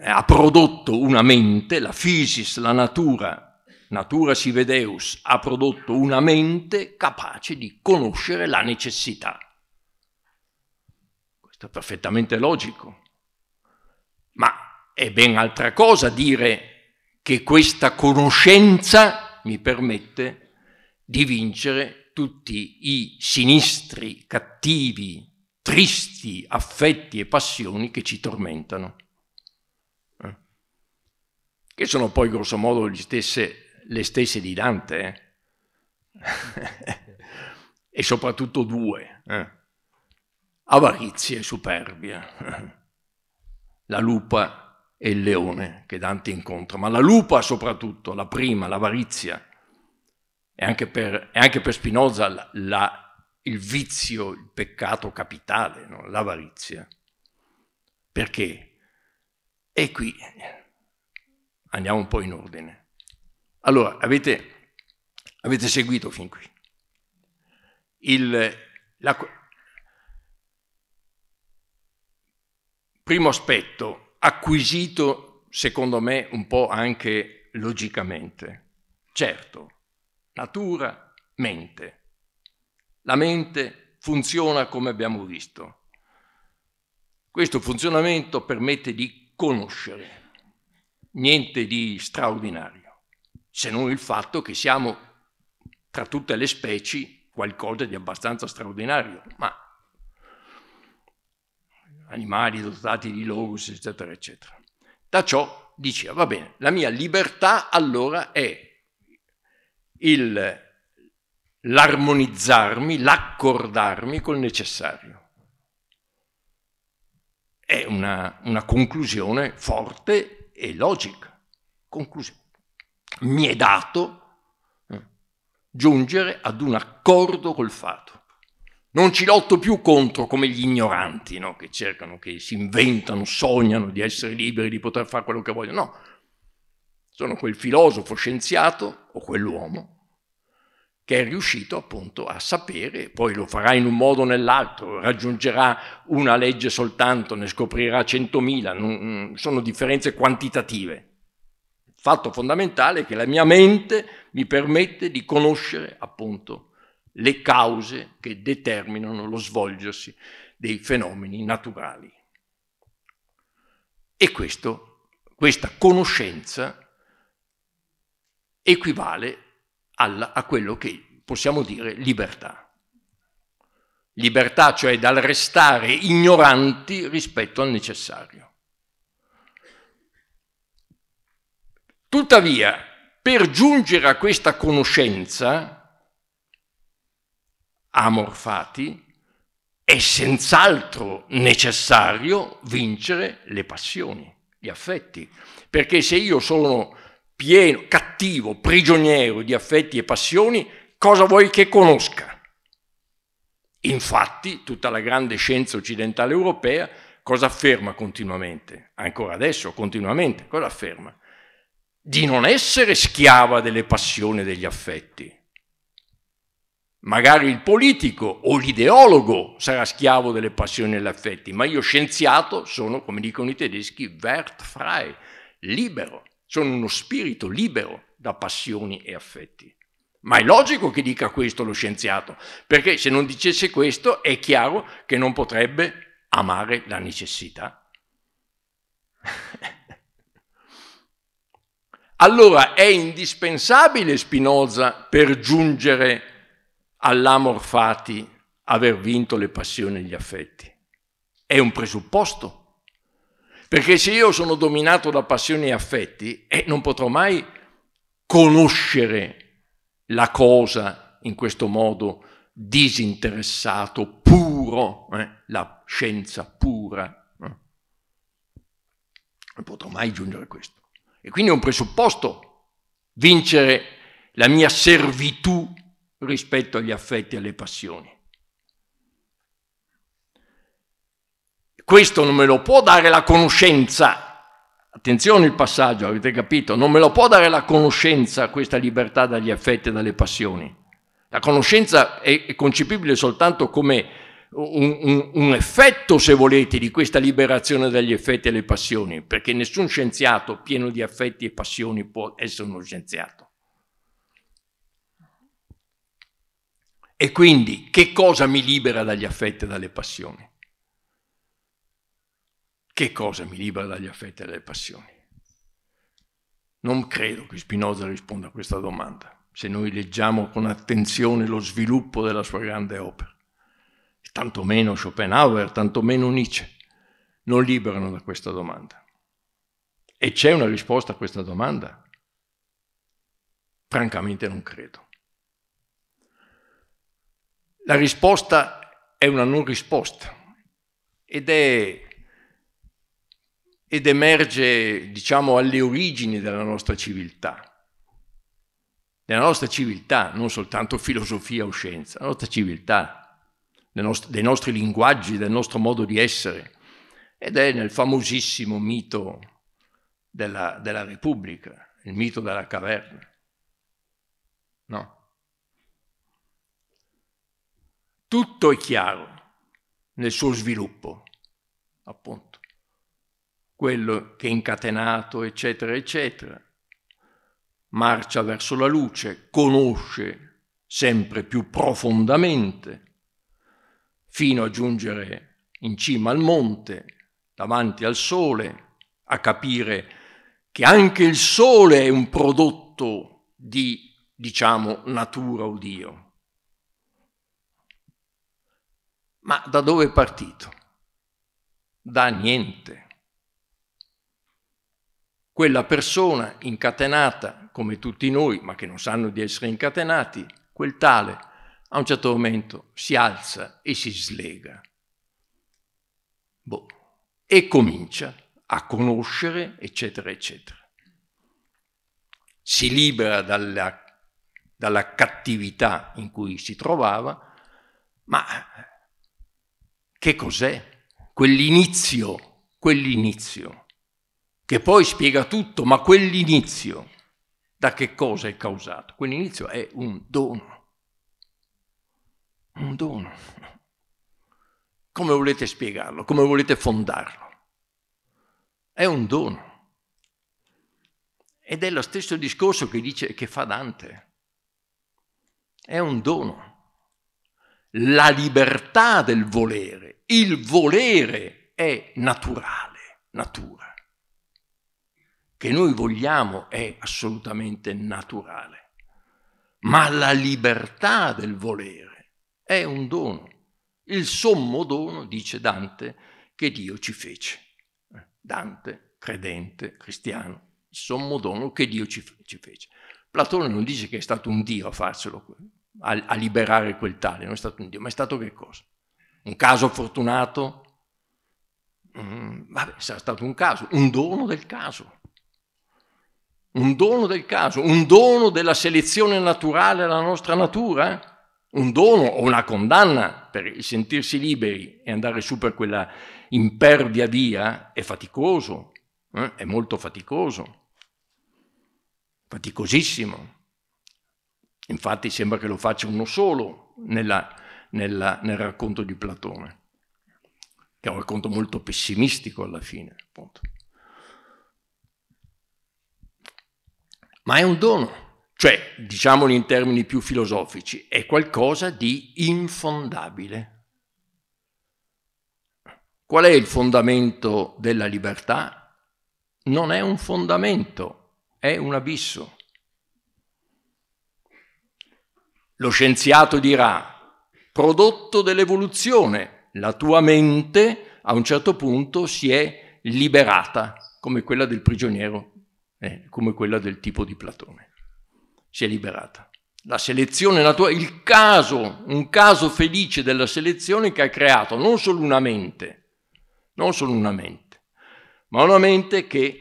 eh, ha prodotto una mente, la physis, la natura natura si vedeus ha prodotto una mente capace di conoscere la necessità. È perfettamente logico. Ma è ben altra cosa dire che questa conoscenza mi permette di vincere tutti i sinistri, cattivi, tristi affetti e passioni che ci tormentano, eh? che sono poi grossomodo le stesse, le stesse di Dante, eh? e soprattutto due. Eh? avarizia e superbia. La lupa e il leone che Dante incontra, ma la lupa soprattutto, la prima, l'avarizia, e anche per, anche per Spinoza la, il vizio, il peccato capitale, no? l'avarizia. Perché? E qui andiamo un po' in ordine. Allora, avete, avete seguito fin qui. Il, la, primo aspetto, acquisito secondo me un po' anche logicamente. Certo, natura, mente. La mente funziona come abbiamo visto. Questo funzionamento permette di conoscere, niente di straordinario, se non il fatto che siamo tra tutte le specie qualcosa di abbastanza straordinario, ma animali dotati di logos, eccetera, eccetera. Da ciò diceva, va bene, la mia libertà allora è il, l'armonizzarmi, l'accordarmi col necessario. È una, una conclusione forte e logica. Conclusione. Mi è dato eh, giungere ad un accordo col fato. Non ci lotto più contro come gli ignoranti, no? che cercano, che si inventano, sognano di essere liberi, di poter fare quello che vogliono. No, sono quel filosofo scienziato o quell'uomo che è riuscito appunto a sapere, poi lo farà in un modo o nell'altro, raggiungerà una legge soltanto, ne scoprirà centomila, mm, sono differenze quantitative. Il fatto fondamentale è che la mia mente mi permette di conoscere appunto le cause che determinano lo svolgersi dei fenomeni naturali. E questo, questa conoscenza equivale alla, a quello che possiamo dire libertà. Libertà cioè dal restare ignoranti rispetto al necessario. Tuttavia, per giungere a questa conoscenza, amorfati, è senz'altro necessario vincere le passioni, gli affetti, perché se io sono pieno, cattivo, prigioniero di affetti e passioni, cosa vuoi che conosca? Infatti, tutta la grande scienza occidentale europea cosa afferma continuamente? Ancora adesso, continuamente, cosa afferma? Di non essere schiava delle passioni e degli affetti, Magari il politico o l'ideologo sarà schiavo delle passioni e degli affetti, ma io scienziato sono, come dicono i tedeschi, wertfrei, libero, sono uno spirito libero da passioni e affetti. Ma è logico che dica questo lo scienziato, perché se non dicesse questo è chiaro che non potrebbe amare la necessità. allora è indispensabile Spinoza per giungere a all'amor fati aver vinto le passioni e gli affetti. È un presupposto. Perché se io sono dominato da passioni e affetti, eh, non potrò mai conoscere la cosa in questo modo disinteressato, puro, eh, la scienza pura. Eh. Non potrò mai giungere a questo. E quindi è un presupposto vincere la mia servitù rispetto agli affetti e alle passioni. Questo non me lo può dare la conoscenza. Attenzione il passaggio, avete capito? Non me lo può dare la conoscenza questa libertà dagli affetti e dalle passioni. La conoscenza è concepibile soltanto come un, un, un, effetto, se volete, di questa liberazione dagli affetti e le passioni, perché nessun scienziato pieno di affetti e passioni può essere uno scienziato. E quindi che cosa mi libera dagli affetti e dalle passioni? Che cosa mi libera dagli affetti e dalle passioni? Non credo che Spinoza risponda a questa domanda, se noi leggiamo con attenzione lo sviluppo della sua grande opera. Tantomeno Schopenhauer, tantomeno Nietzsche non liberano da questa domanda. E c'è una risposta a questa domanda? Francamente non credo. La risposta è una non risposta ed, è, ed emerge, diciamo, alle origini della nostra civiltà. Della nostra civiltà, non soltanto filosofia o scienza, la nostra civiltà, dei nostri, dei nostri linguaggi, del nostro modo di essere. Ed è nel famosissimo mito della, della Repubblica, il mito della caverna. tutto è chiaro nel suo sviluppo, appunto, quello che è incatenato, eccetera, eccetera, marcia verso la luce, conosce sempre più profondamente, fino a giungere in cima al monte, davanti al sole, a capire che anche il sole è un prodotto di, diciamo, natura o Dio Ma da dove è partito? Da niente. Quella persona incatenata, come tutti noi, ma che non sanno di essere incatenati, quel tale, a un certo momento si alza e si slega. Boh. E comincia a conoscere, eccetera, eccetera. Si libera dalla, dalla cattività in cui si trovava, ma che cos'è? Quell'inizio, quell'inizio, che poi spiega tutto, ma quell'inizio da che cosa è causato? Quell'inizio è un dono. Un dono. Come volete spiegarlo? Come volete fondarlo? È un dono. Ed è lo stesso discorso che, dice, che fa Dante. È un dono. La libertà del volere il volere è naturale, natura. Che noi vogliamo è assolutamente naturale, ma la libertà del volere è un dono, il sommo dono, dice Dante, che Dio ci fece. Dante, credente, cristiano, il sommo dono che Dio ci, ci fece. Platone non dice che è stato un Dio a farcelo, a, a liberare quel tale, non è stato un Dio, ma è stato che cosa? un caso fortunato, mm, vabbè, sarà stato un caso, un dono del caso, un dono del caso, un dono della selezione naturale alla nostra natura, un dono o una condanna per sentirsi liberi e andare su per quella impervia via è faticoso, eh? è molto faticoso, faticosissimo. Infatti sembra che lo faccia uno solo nella nella, nel racconto di Platone, che è un racconto molto pessimistico alla fine, appunto. Ma è un dono, cioè, diciamolo in termini più filosofici, è qualcosa di infondabile. Qual è il fondamento della libertà? Non è un fondamento, è un abisso. Lo scienziato dirà, prodotto dell'evoluzione. La tua mente a un certo punto si è liberata, come quella del prigioniero, eh, come quella del tipo di Platone. Si è liberata. La selezione naturale, il caso, un caso felice della selezione che ha creato non solo una mente, non solo una mente, ma una mente che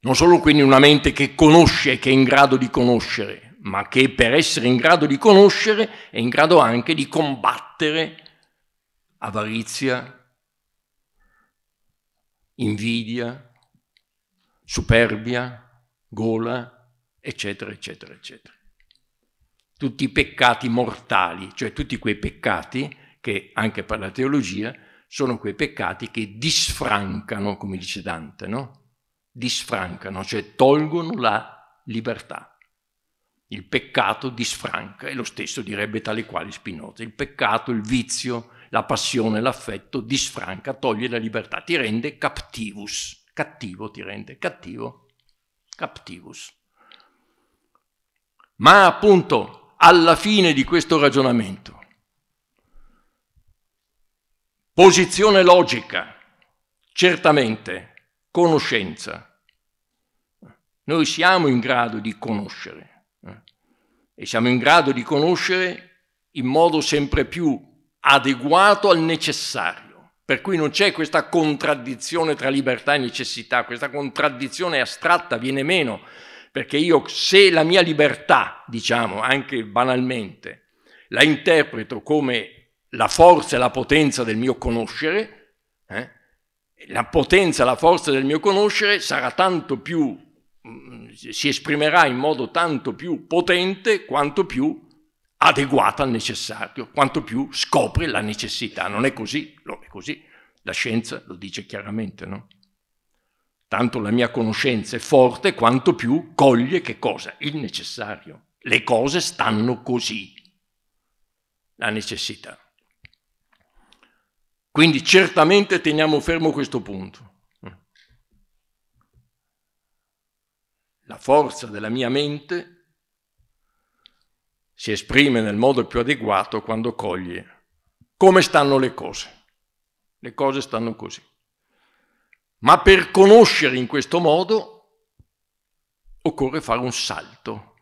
non solo quindi una mente che conosce, che è in grado di conoscere, ma che per essere in grado di conoscere è in grado anche di combattere avarizia, invidia, superbia, gola, eccetera, eccetera, eccetera. Tutti i peccati mortali, cioè tutti quei peccati che anche per la teologia sono quei peccati che disfrancano, come dice Dante, no? Disfrancano, cioè tolgono la libertà. Il peccato disfranca, e lo stesso direbbe tale quale Spinoza, il peccato, il vizio, la passione, l'affetto disfranca, toglie la libertà, ti rende captivus, cattivo ti rende, cattivo, captivus. Ma appunto alla fine di questo ragionamento, posizione logica, certamente, conoscenza, noi siamo in grado di conoscere, e siamo in grado di conoscere in modo sempre più adeguato al necessario. Per cui non c'è questa contraddizione tra libertà e necessità, questa contraddizione astratta viene meno, perché io se la mia libertà, diciamo anche banalmente, la interpreto come la forza e la potenza del mio conoscere, eh, la potenza e la forza del mio conoscere sarà tanto più Mm, si esprimerà in modo tanto più potente quanto più adeguata al necessario, quanto più scopre la necessità. Non è così, non è così. La scienza lo dice chiaramente, no? Tanto la mia conoscenza è forte quanto più coglie che cosa? Il necessario. Le cose stanno così. La necessità. Quindi certamente teniamo fermo questo punto. la forza della mia mente si esprime nel modo più adeguato quando coglie come stanno le cose. Le cose stanno così. Ma per conoscere in questo modo occorre fare un salto,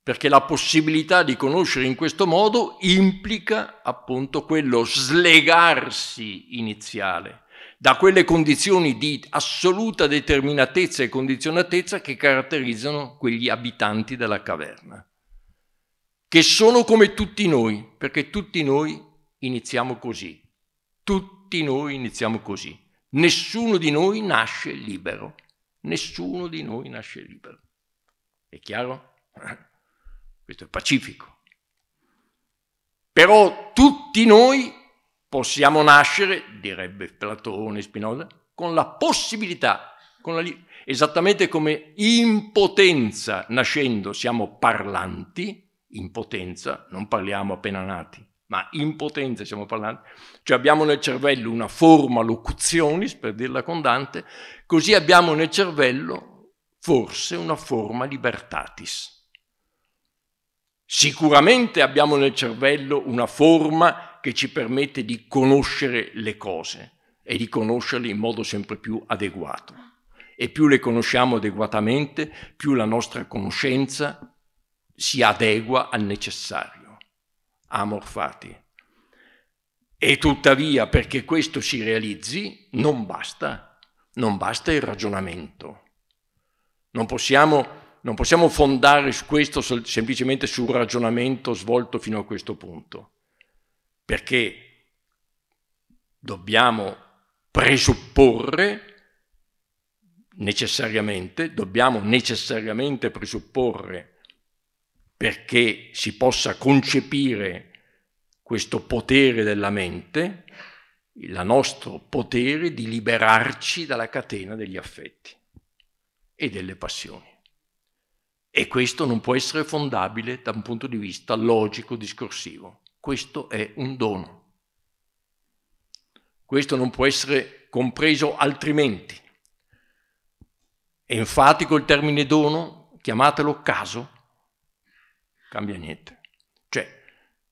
perché la possibilità di conoscere in questo modo implica appunto quello slegarsi iniziale da quelle condizioni di assoluta determinatezza e condizionatezza che caratterizzano quegli abitanti della caverna, che sono come tutti noi, perché tutti noi iniziamo così, tutti noi iniziamo così, nessuno di noi nasce libero, nessuno di noi nasce libero. È chiaro? Questo è pacifico. Però tutti noi Possiamo nascere, direbbe Platone, Spinoza, con la possibilità, con la li- esattamente come in potenza nascendo siamo parlanti, in potenza, non parliamo appena nati, ma in potenza siamo parlanti, cioè abbiamo nel cervello una forma locuzionis, per dirla con Dante, così abbiamo nel cervello forse una forma libertatis. Sicuramente abbiamo nel cervello una forma che ci permette di conoscere le cose e di conoscerle in modo sempre più adeguato. E più le conosciamo adeguatamente, più la nostra conoscenza si adegua al necessario. Amor fati. E tuttavia, perché questo si realizzi, non basta, non basta il ragionamento. Non possiamo, non possiamo fondare questo semplicemente sul ragionamento svolto fino a questo punto perché dobbiamo presupporre necessariamente, dobbiamo necessariamente presupporre perché si possa concepire questo potere della mente, il nostro potere di liberarci dalla catena degli affetti e delle passioni. E questo non può essere fondabile da un punto di vista logico-discorsivo questo è un dono. Questo non può essere compreso altrimenti. È enfatico il termine dono, chiamatelo caso, cambia niente. Cioè,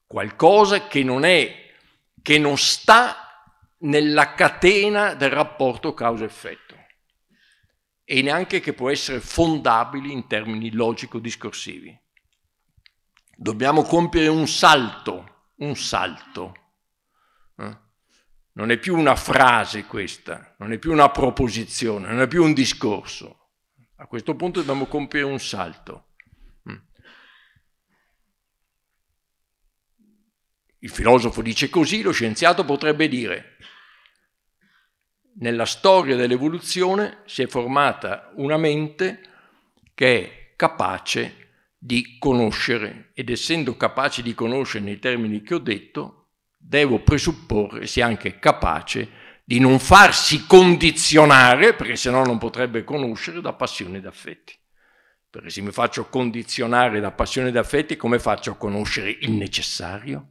qualcosa che non è, che non sta nella catena del rapporto causa-effetto e neanche che può essere fondabile in termini logico-discorsivi. Dobbiamo compiere un salto un salto. Eh? Non è più una frase questa, non è più una proposizione, non è più un discorso. A questo punto dobbiamo compiere un salto. Mm. Il filosofo dice così, lo scienziato potrebbe dire, nella storia dell'evoluzione si è formata una mente che è capace di conoscere ed essendo capace di conoscere nei termini che ho detto, devo presupporre sia anche capace di non farsi condizionare, perché sennò non potrebbe conoscere, da passione ed affetti. Perché se mi faccio condizionare da passione ed affetti, come faccio a conoscere il necessario?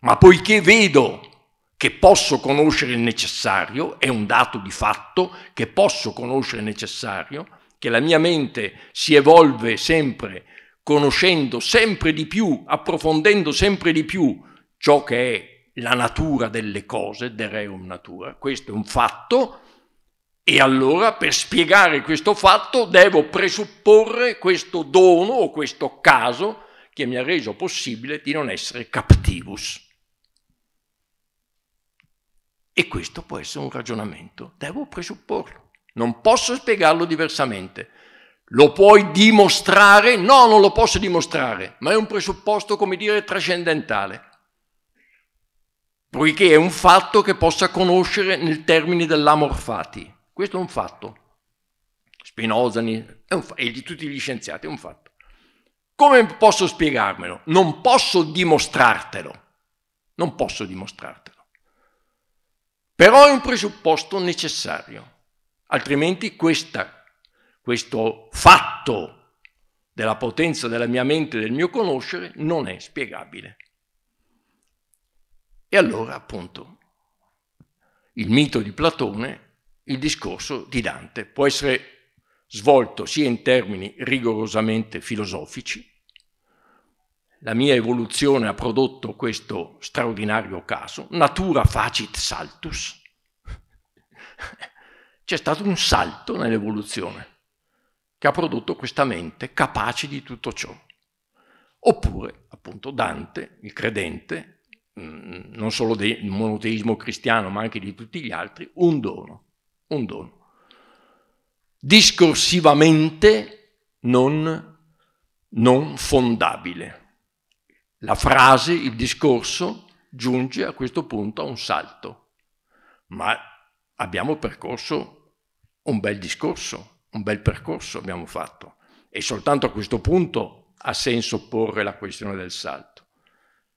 Ma poiché vedo che posso conoscere il necessario, è un dato di fatto che posso conoscere il necessario, che la mia mente si evolve sempre, conoscendo sempre di più, approfondendo sempre di più ciò che è la natura delle cose, de reum natura. Questo è un fatto e allora per spiegare questo fatto devo presupporre questo dono o questo caso che mi ha reso possibile di non essere captivus. E questo può essere un ragionamento, devo presupporlo. Non posso spiegarlo diversamente. Lo puoi dimostrare? No, non lo posso dimostrare, ma è un presupposto, come dire, trascendentale, poiché è un fatto che possa conoscere nel termine dell'amor fati. Questo è un fatto. Spinoza fa- e di tutti gli scienziati è un fatto. Come posso spiegarmelo? Non posso dimostrartelo. Non posso dimostrartelo. Però è un presupposto necessario. Altrimenti questa, questo fatto della potenza della mia mente e del mio conoscere non è spiegabile. E allora, appunto, il mito di Platone, il discorso di Dante può essere svolto sia in termini rigorosamente filosofici, la mia evoluzione ha prodotto questo straordinario caso, natura facit saltus, c'è stato un salto nell'evoluzione che ha prodotto questa mente capace di tutto ciò. Oppure, appunto, Dante, il credente, mm, non solo del monoteismo cristiano, ma anche di tutti gli altri, un dono, un dono. Discorsivamente non, non fondabile. La frase, il discorso, giunge a questo punto a un salto, ma abbiamo percorso un bel discorso, un bel percorso abbiamo fatto e soltanto a questo punto ha senso porre la questione del salto.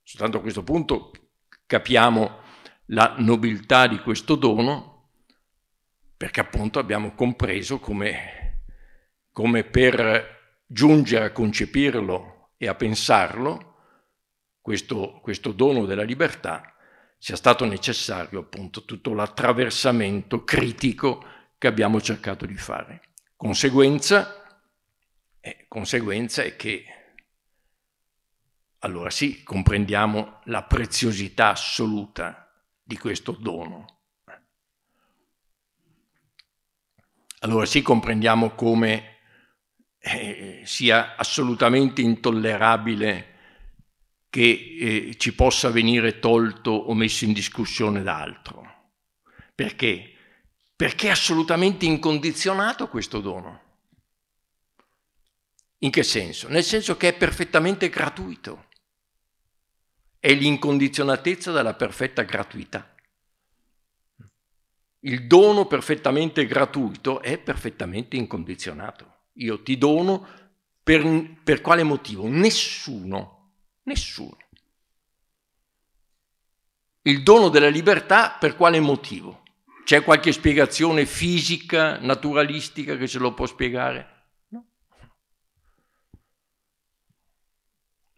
Soltanto a questo punto capiamo la nobiltà di questo dono perché appunto abbiamo compreso come, come per giungere a concepirlo e a pensarlo, questo, questo dono della libertà, sia stato necessario appunto tutto l'attraversamento critico che abbiamo cercato di fare. Conseguenza, eh, conseguenza è che allora sì, comprendiamo la preziosità assoluta di questo dono. Allora sì, comprendiamo come eh, sia assolutamente intollerabile che eh, ci possa venire tolto o messo in discussione da altro. Perché? perché è assolutamente incondizionato questo dono. In che senso? Nel senso che è perfettamente gratuito. È l'incondizionatezza della perfetta gratuità. Il dono perfettamente gratuito è perfettamente incondizionato. Io ti dono per, per quale motivo? Nessuno, nessuno. Il dono della libertà per quale motivo? C'è qualche spiegazione fisica, naturalistica che ce lo può spiegare? No.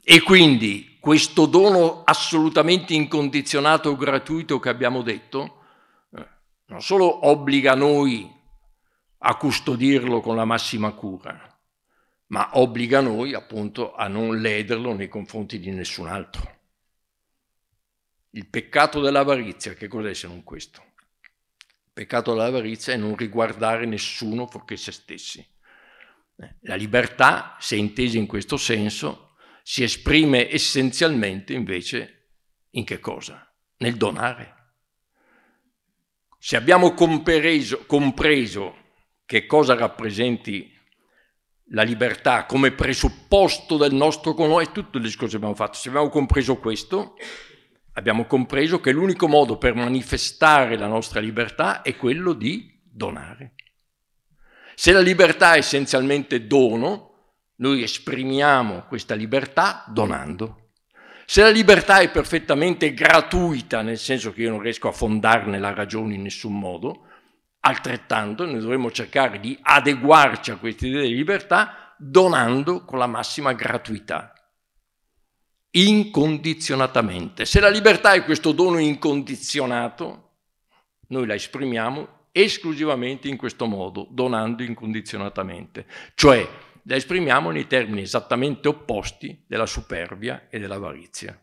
E quindi questo dono assolutamente incondizionato gratuito che abbiamo detto, eh, non solo obbliga noi a custodirlo con la massima cura, ma obbliga noi appunto a non lederlo nei confronti di nessun altro. Il peccato dell'avarizia, che cos'è se non questo? peccato dell'avarizia è non riguardare nessuno fuorché se stessi. Eh, la libertà, se intesa in questo senso, si esprime essenzialmente invece in che cosa? Nel donare. Se abbiamo compreso, compreso che cosa rappresenti la libertà come presupposto del nostro conoscere, è tutto il discorso che abbiamo fatto, se abbiamo compreso questo, abbiamo compreso che l'unico modo per manifestare la nostra libertà è quello di donare. Se la libertà è essenzialmente dono, noi esprimiamo questa libertà donando. Se la libertà è perfettamente gratuita, nel senso che io non riesco a fondarne la ragione in nessun modo, altrettanto noi dovremmo cercare di adeguarci a queste idee di libertà donando con la massima gratuità incondizionatamente. Se la libertà è questo dono incondizionato, noi la esprimiamo esclusivamente in questo modo, donando incondizionatamente, cioè la esprimiamo nei termini esattamente opposti della superbia e dell'avarizia,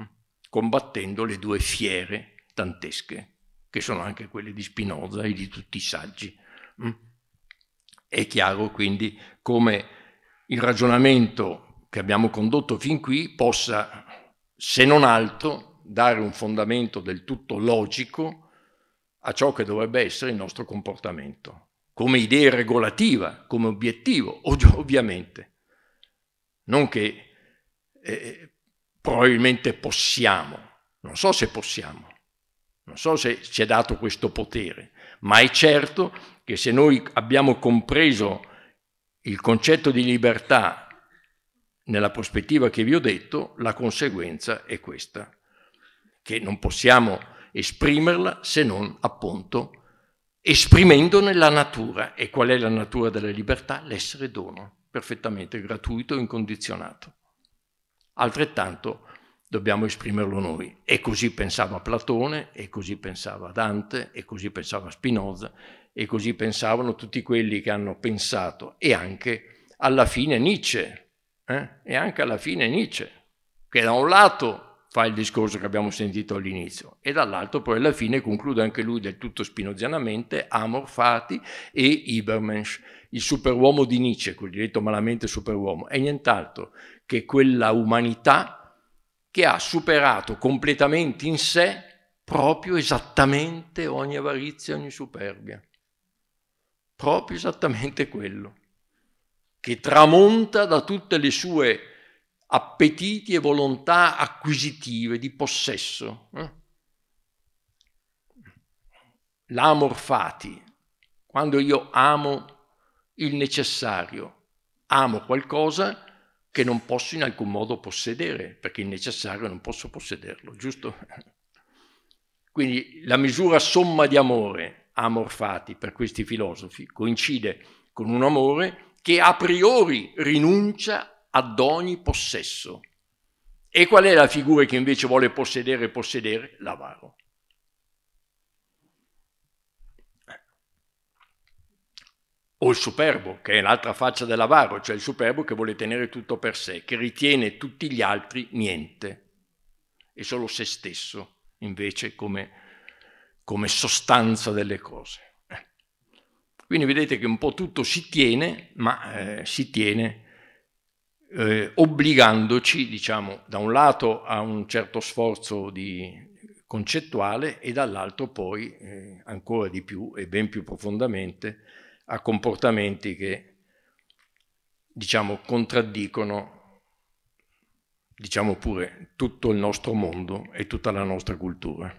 mm, combattendo le due fiere dantesche, che sono anche quelle di Spinoza e di tutti i saggi. Mm. È chiaro quindi come il ragionamento che abbiamo condotto fin qui possa, se non altro, dare un fondamento del tutto logico a ciò che dovrebbe essere il nostro comportamento, come idea regolativa, come obiettivo, ovviamente. Non che eh, eh, probabilmente possiamo, non so se possiamo, non so se ci è dato questo potere, ma è certo che se noi abbiamo compreso il concetto di libertà nella prospettiva che vi ho detto, la conseguenza è questa, che non possiamo esprimerla se non appunto esprimendone la natura. E qual è la natura della libertà? L'essere dono, perfettamente gratuito e incondizionato. Altrettanto dobbiamo esprimerlo noi. E così pensava Platone, e così pensava Dante, e così pensava Spinoza, e così pensavano tutti quelli che hanno pensato, e anche alla fine Nietzsche, eh? e anche alla fine Nietzsche, che da un lato fa il discorso che abbiamo sentito all'inizio e dall'altro poi alla fine conclude anche lui del tutto spinozianamente Amor Fati e Ibermensch, il superuomo di Nietzsche, quel detto malamente superuomo, è nient'altro che quella umanità che ha superato completamente in sé proprio esattamente ogni avarizia, ogni superbia. Proprio esattamente quello che tramonta da tutte le sue appetiti e volontà acquisitive, di possesso. Eh? L'amor fati, quando io amo il necessario, amo qualcosa che non posso in alcun modo possedere, perché il necessario non posso possederlo, giusto? Quindi la misura somma di amore, amor fati, per questi filosofi, coincide con un amore che a priori rinuncia ad ogni possesso. E qual è la figura che invece vuole possedere e possedere? L'avaro. O il superbo, che è l'altra faccia dell'avaro, cioè il superbo che vuole tenere tutto per sé, che ritiene tutti gli altri niente e solo se stesso invece come, come sostanza delle cose. Quindi vedete che un po' tutto si tiene, ma eh, si tiene eh, obbligandoci, diciamo, da un lato a un certo sforzo di, concettuale e dall'altro poi eh, ancora di più e ben più profondamente a comportamenti che diciamo contraddicono diciamo pure tutto il nostro mondo e tutta la nostra cultura.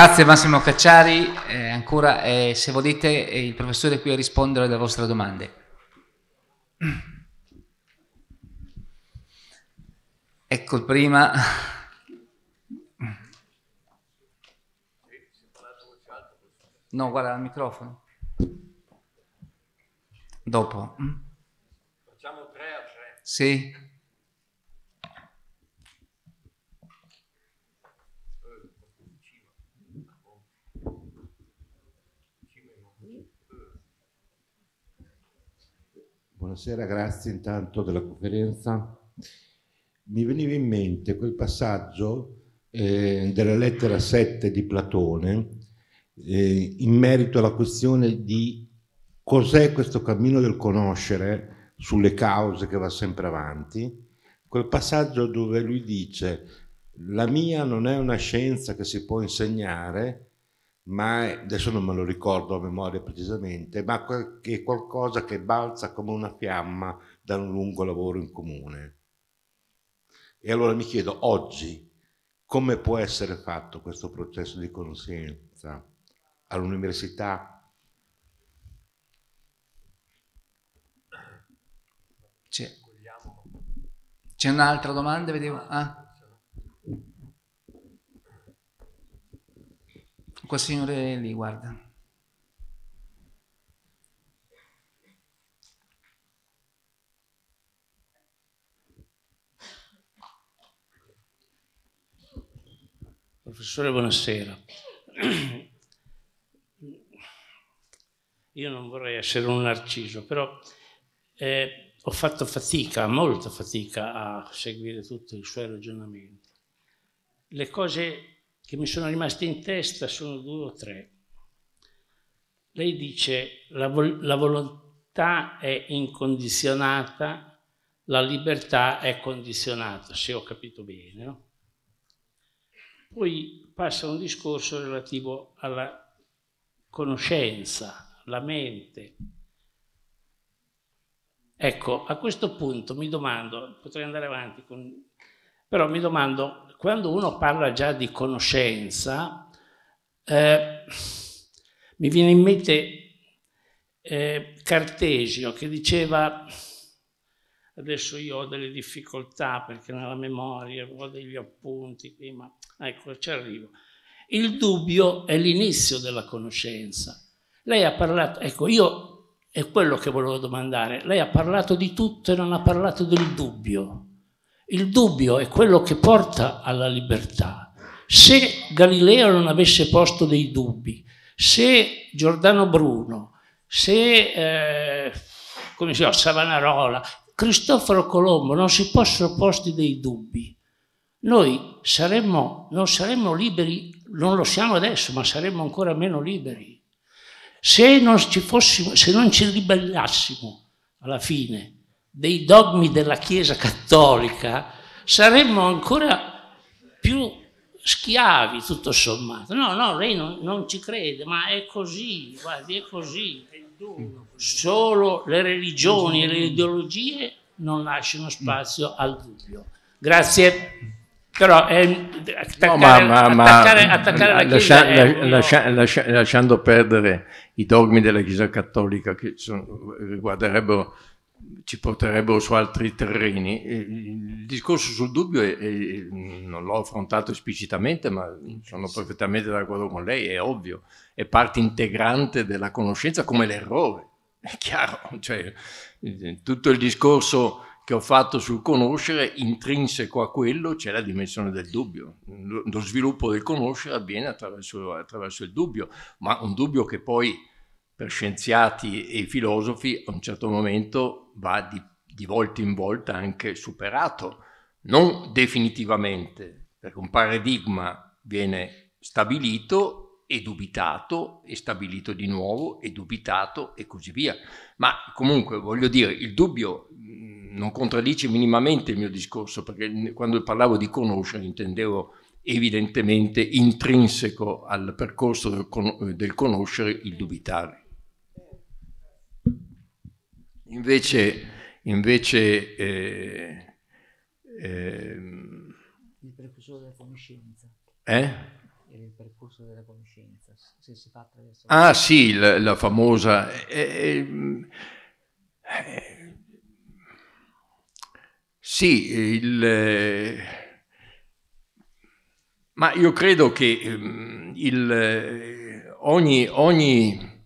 Grazie Massimo Cacciari, eh, ancora eh, se volete eh, il professore è qui a rispondere alle vostre domande. Ecco prima... No, guarda il microfono. Dopo. Mm. Facciamo 3 a 3. Sì. Buonasera, grazie intanto della conferenza. Mi veniva in mente quel passaggio eh, della lettera 7 di Platone eh, in merito alla questione di cos'è questo cammino del conoscere sulle cause che va sempre avanti, quel passaggio dove lui dice la mia non è una scienza che si può insegnare, ma adesso non me lo ricordo a memoria precisamente, ma è qualcosa che balza come una fiamma da un lungo lavoro in comune. E allora mi chiedo oggi come può essere fatto questo processo di conoscenza all'università? C'è, un'altra domanda? Vedevo. Ah. Quel signore lì, guarda. Professore, buonasera. Io non vorrei essere un narciso, però eh, ho fatto fatica, molta fatica a seguire tutti i suoi ragionamenti. Le cose che mi sono rimasti in testa sono due o tre. Lei dice la, vol- la volontà è incondizionata, la libertà è condizionata, se ho capito bene. No? Poi passa un discorso relativo alla conoscenza, la mente. Ecco, a questo punto mi domando, potrei andare avanti, con, però mi domando quando uno parla già di conoscenza, eh, mi viene in mente eh, Cartesio che diceva, adesso io ho delle difficoltà perché nella memoria ho degli appunti, ma ecco ci arrivo. Il dubbio è l'inizio della conoscenza. Lei ha parlato, ecco io è quello che volevo domandare, lei ha parlato di tutto e non ha parlato del dubbio. Il dubbio è quello che porta alla libertà. Se Galileo non avesse posto dei dubbi, se Giordano Bruno, se eh, come si chiama, Savonarola, Cristoforo Colombo non si fossero posti dei dubbi, noi saremmo, non saremmo liberi, non lo siamo adesso, ma saremmo ancora meno liberi. Se non ci, fossimo, se non ci ribellassimo alla fine dei dogmi della Chiesa cattolica, saremmo ancora più schiavi, tutto sommato. No, no, lei non, non ci crede, ma è così, guardi, è così. Solo le religioni e le ideologie non lasciano spazio al dubbio. Grazie. Però è attaccare, la Chiesa... È, lasciando perdere i dogmi della Chiesa cattolica che sono, riguarderebbero ci porterebbero su altri terreni. Il discorso sul dubbio è, è, non l'ho affrontato esplicitamente, ma sono perfettamente d'accordo con lei, è ovvio, è parte integrante della conoscenza come l'errore, è chiaro, cioè, tutto il discorso che ho fatto sul conoscere, intrinseco a quello c'è la dimensione del dubbio. Lo sviluppo del conoscere avviene attraverso, attraverso il dubbio, ma un dubbio che poi per scienziati e filosofi a un certo momento va di, di volta in volta anche superato, non definitivamente, perché un paradigma viene stabilito e dubitato e stabilito di nuovo e dubitato e così via. Ma comunque voglio dire, il dubbio mm, non contraddice minimamente il mio discorso, perché quando parlavo di conoscere intendevo evidentemente intrinseco al percorso del, del conoscere il dubitare. Invece, invece eh, eh, il percorso della conoscenza. Eh? Il percorso della conoscenza, se si fa attraverso... Ah sì, la, la famosa... Eh, eh, sì, il... Eh, ma io credo che um, il, ogni, ogni,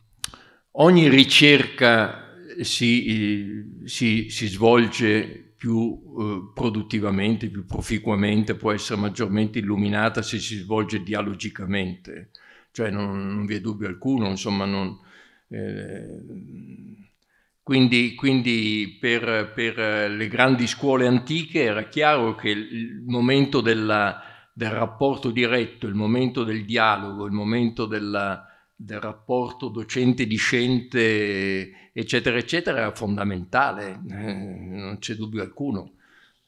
ogni, ricerca si, si, si svolge più eh, produttivamente, più proficuamente, può essere maggiormente illuminata se si svolge dialogicamente, cioè non, non vi è dubbio alcuno, insomma non... Eh, quindi, quindi per, per, le grandi scuole antiche era chiaro che il momento della, del rapporto diretto, il momento del dialogo, il momento della, del rapporto docente-discente eccetera, eccetera, era fondamentale, eh, non c'è dubbio alcuno.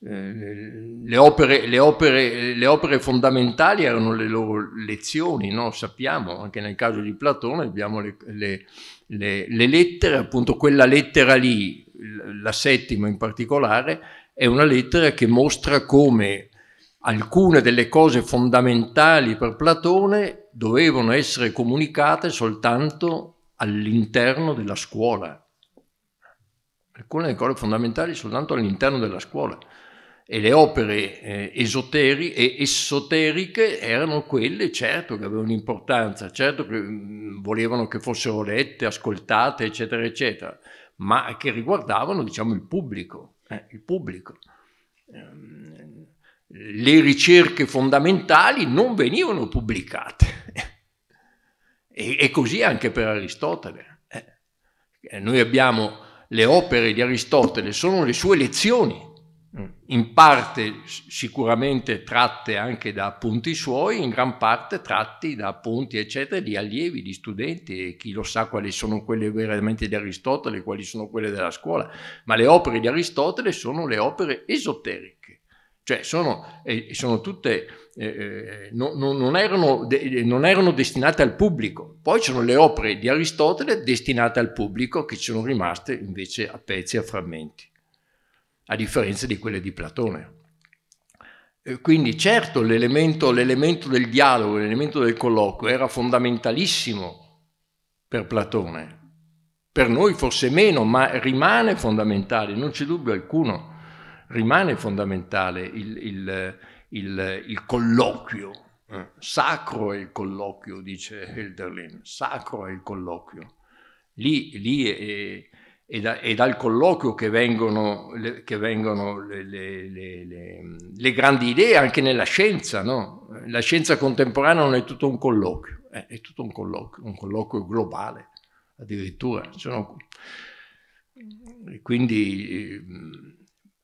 Eh, le opere, le, opere, le opere, fondamentali erano le loro lezioni, no? sappiamo, anche nel caso di Platone abbiamo le, le, lettere, appunto quella lettera lì, la settima in particolare, è una lettera che mostra come alcune delle cose fondamentali per Platone dovevano essere comunicate soltanto all'interno della scuola. Alcune cose fondamentali soltanto all'interno della scuola. E le opere eh, esoteri e esoteriche erano quelle, certo, che avevano importanza, certo che mm, volevano che fossero lette, ascoltate, eccetera, eccetera, ma che riguardavano, diciamo, il pubblico. Eh, il pubblico. Ehm, le ricerche fondamentali non venivano pubblicate. E, e così anche per Aristotele. Eh, noi abbiamo le opere di Aristotele, sono le sue lezioni, in parte sicuramente tratte anche da appunti suoi, in gran parte tratti da appunti, eccetera, di allievi, di studenti, e chi lo sa quali sono quelle veramente di Aristotele, quali sono quelle della scuola, ma le opere di Aristotele sono le opere esoteriche, cioè sono, eh, sono tutte eh, eh no, non, erano de- eh, non, erano destinate al pubblico. Poi ci sono le opere di Aristotele destinate al pubblico che ci sono rimaste invece a pezzi, a frammenti, a differenza di quelle di Platone. Eh, quindi certo l'elemento, l'elemento del dialogo, l'elemento del colloquio era fondamentalissimo per Platone, per noi forse meno, ma rimane fondamentale, non c'è dubbio alcuno, rimane fondamentale il, il il, il colloquio. Eh, sacro è il colloquio, dice Helderlin, sacro è il colloquio. Lì, lì è, è, da, è, dal colloquio che vengono, le, che vengono le, le, le, grandi idee anche nella scienza. No? La scienza contemporanea non è tutto un colloquio, eh, è tutto un colloquio, un colloquio globale addirittura. Sono... Quindi ehm,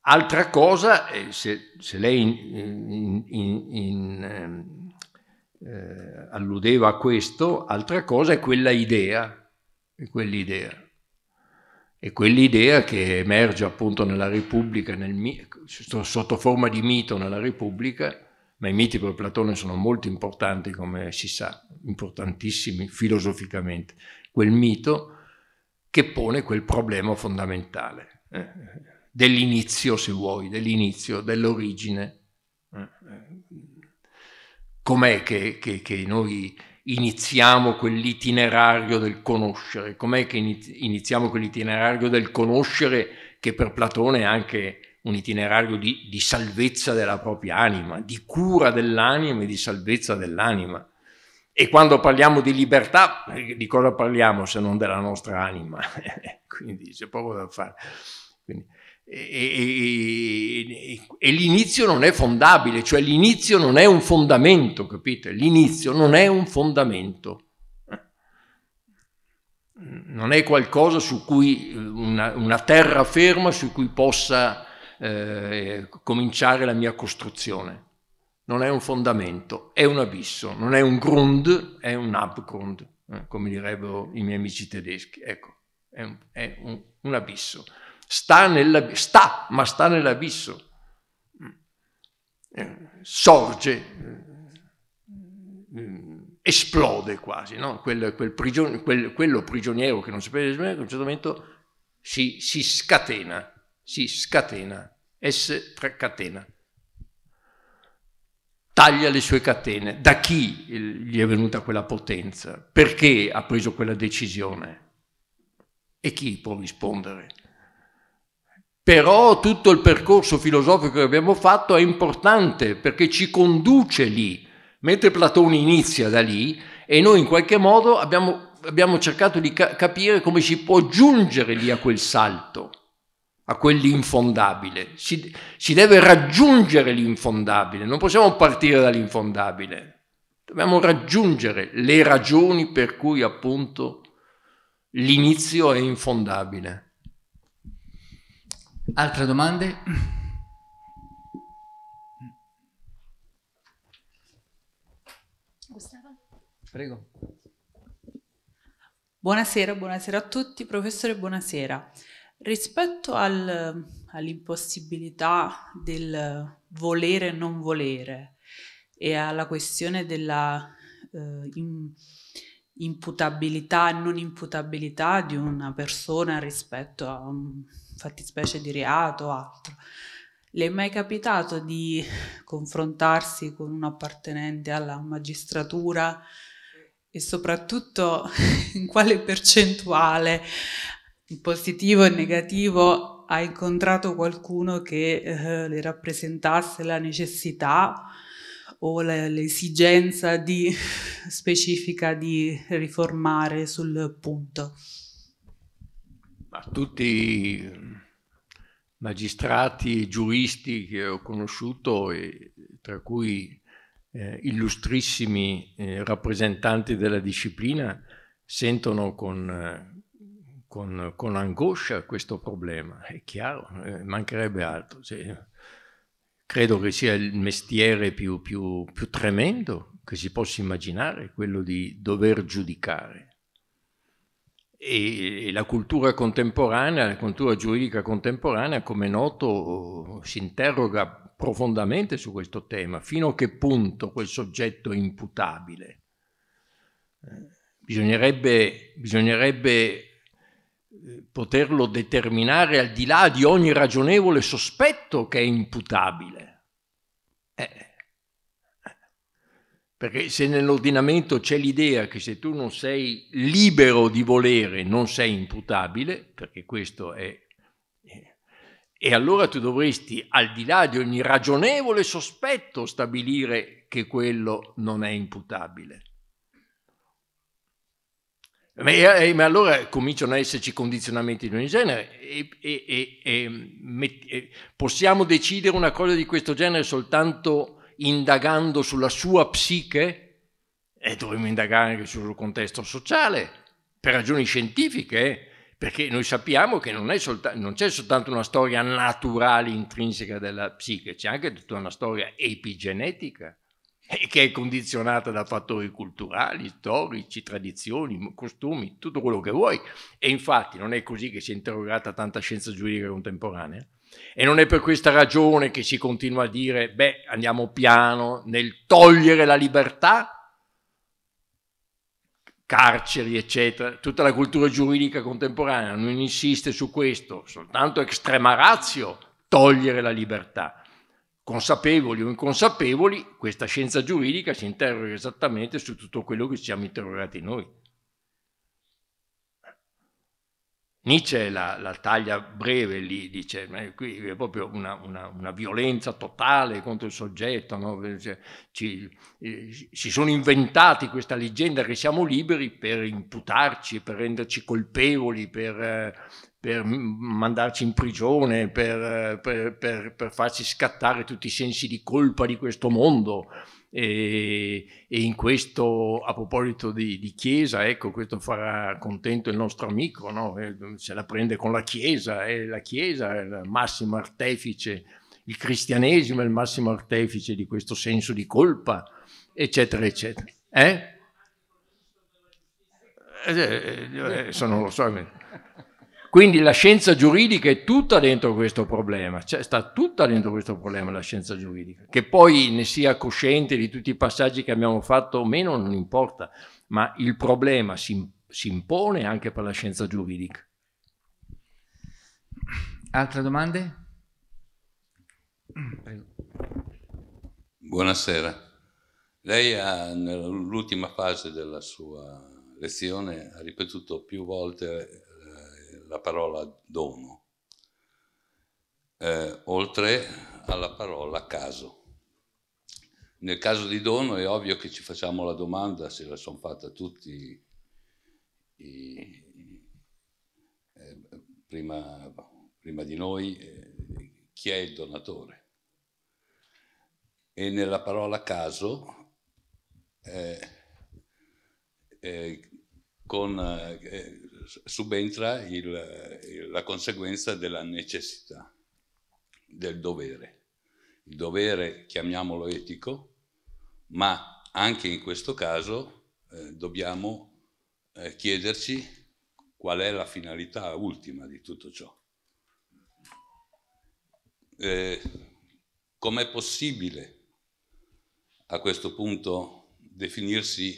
Altra cosa, eh, se, se lei in, in, in, ehm, eh, alludeva a questo, altra cosa è quella idea, è quell'idea. E quell'idea che emerge appunto nella Repubblica, nel, sotto forma di mito nella Repubblica, ma i miti per Platone sono molto importanti, come si sa, importantissimi filosoficamente. Quel mito che pone quel problema fondamentale. Eh dell'inizio, se vuoi, dell'inizio, dell'origine. Com'è che, che, che noi iniziamo quell'itinerario del conoscere? Com'è che iniziamo quell'itinerario del conoscere che per Platone è anche un itinerario di, di, salvezza della propria anima, di cura dell'anima e di salvezza dell'anima. E quando parliamo di libertà, eh, di cosa parliamo se non della nostra anima? Quindi c'è poco da fare. Quindi e, e, e, l'inizio non è fondabile, cioè l'inizio non è un fondamento, capite? L'inizio non è un fondamento, non è qualcosa su cui una, una ferma su cui possa eh, cominciare la mia costruzione. Non è un fondamento, è un abisso, non è un grund, è un abgrund, eh, come direbbero i miei amici tedeschi. Ecco, è un, è un, un abisso sta, sta ma sta nell'abisso, eh, sorge, eh, esplode quasi, no? quel, quel prigion, quel, quello prigioniero che non sapeva esprimere, a un certo momento si, si scatena, si scatena, S catena, taglia le sue catene, da chi gli è venuta quella potenza, perché ha preso quella decisione e chi può rispondere però tutto il percorso filosofico che abbiamo fatto è importante perché ci conduce lì, mentre Platone inizia da lì e noi in qualche modo abbiamo, abbiamo cercato di ca- capire come si può giungere lì a quel salto, a quell'infondabile. Si, si deve raggiungere l'infondabile, non possiamo partire dall'infondabile, dobbiamo raggiungere le ragioni per cui appunto l'inizio è infondabile. Altre domande? Gustavo? Prego. Buonasera, buonasera a tutti. Professore, buonasera. Rispetto al, all'impossibilità del volere e non volere e alla questione della eh, in, imputabilità e non imputabilità di una persona rispetto a... Um, fattispecie di reato o altro. Le è mai capitato di confrontarsi con un appartenente alla magistratura e soprattutto in quale percentuale, in positivo e negativo, ha incontrato qualcuno che eh, le rappresentasse la necessità o l'esigenza di, specifica di riformare sul punto? Ma tutti i eh, magistrati e giuristi che ho conosciuto, e tra cui eh, illustrissimi eh, rappresentanti della disciplina, sentono con, eh, con, con, angoscia questo problema. È chiaro, eh, mancherebbe altro. Cioè, credo che sia il mestiere più, più, più tremendo che si possa immaginare, quello di dover giudicare e la cultura contemporanea, la cultura giuridica contemporanea, come noto, si interroga profondamente su questo tema, fino a che punto quel soggetto è imputabile. Eh, bisognerebbe, bisognerebbe eh, poterlo determinare al di là di ogni ragionevole sospetto che è imputabile. Eh, perché se nell'ordinamento c'è l'idea che se tu non sei libero di volere non sei imputabile, perché questo è... Eh, e allora tu dovresti, al di là di ogni ragionevole sospetto, stabilire che quello non è imputabile. Ma, eh, allora cominciano ad esserci condizionamenti di ogni genere e, e, e, e possiamo decidere una cosa di questo genere soltanto indagando sulla sua psiche e dovremmo indagare anche sul contesto sociale, per ragioni scientifiche, perché noi sappiamo che non, solta- non c'è soltanto una storia naturale intrinseca della psiche, c'è anche tutta una storia epigenetica che è condizionata da fattori culturali, storici, tradizioni, costumi, tutto quello che vuoi. E infatti non è così che si è interrogata tanta scienza giuridica contemporanea. E non è per questa ragione che si continua a dire, beh, andiamo piano nel togliere la libertà, carceri, eccetera. Tutta la cultura giuridica contemporanea non insiste su questo, soltanto extrema razio togliere la libertà. Consapevoli o inconsapevoli, questa scienza giuridica si interroga esattamente su tutto quello che ci siamo interrogati noi. Nietzsche la, la, taglia breve lì, dice, qui è proprio una, una, una violenza totale contro il soggetto, no? Cioè, ci, eh, si sono inventati questa leggenda che siamo liberi per imputarci, per renderci colpevoli, per, eh, per mandarci in prigione, per, eh, per, per farci scattare tutti i sensi di colpa di questo mondo. E, e, in questo, a proposito di, di, Chiesa, ecco, questo farà contento il nostro amico, no? Eh, se la prende con la Chiesa, è la Chiesa è il massimo artefice, il cristianesimo è il massimo artefice di questo senso di colpa, eccetera, eccetera. Eh? Eh, eh, eh, sono lo so, eh. Quindi la scienza giuridica è tutta dentro questo problema, cioè sta tutta dentro questo problema la scienza giuridica. Che poi ne sia cosciente di tutti i passaggi che abbiamo fatto o meno non importa, ma il problema si, si impone anche per la scienza giuridica. Altre domande? Prego. Buonasera. Lei ha, nell'ultima fase della sua lezione ha ripetuto più volte la parola dono, eh, oltre alla parola caso. Nel caso di dono è ovvio che ci facciamo la domanda, se la sono fatta tutti i, eh, prima, prima, di noi, eh, chi è il donatore. E nella parola caso, eh, eh con, eh, subentra il, la conseguenza della necessità, del dovere. Il dovere, chiamiamolo etico, ma anche in questo caso eh, dobbiamo eh, chiederci qual è la finalità ultima di tutto ciò. Eh, com'è possibile a questo punto definirsi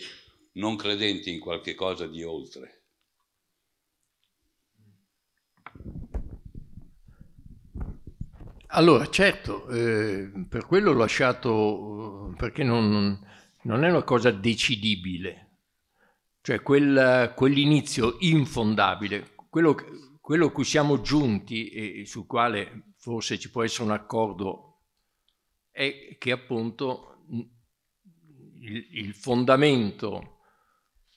non credenti in qualche cosa di oltre? Allora, certo, eh, per quello ho lasciato, perché non, non è una cosa decidibile, cioè quel, quell'inizio infondabile, quello, quello, cui siamo giunti e sul quale forse ci può essere un accordo, è che appunto il, il fondamento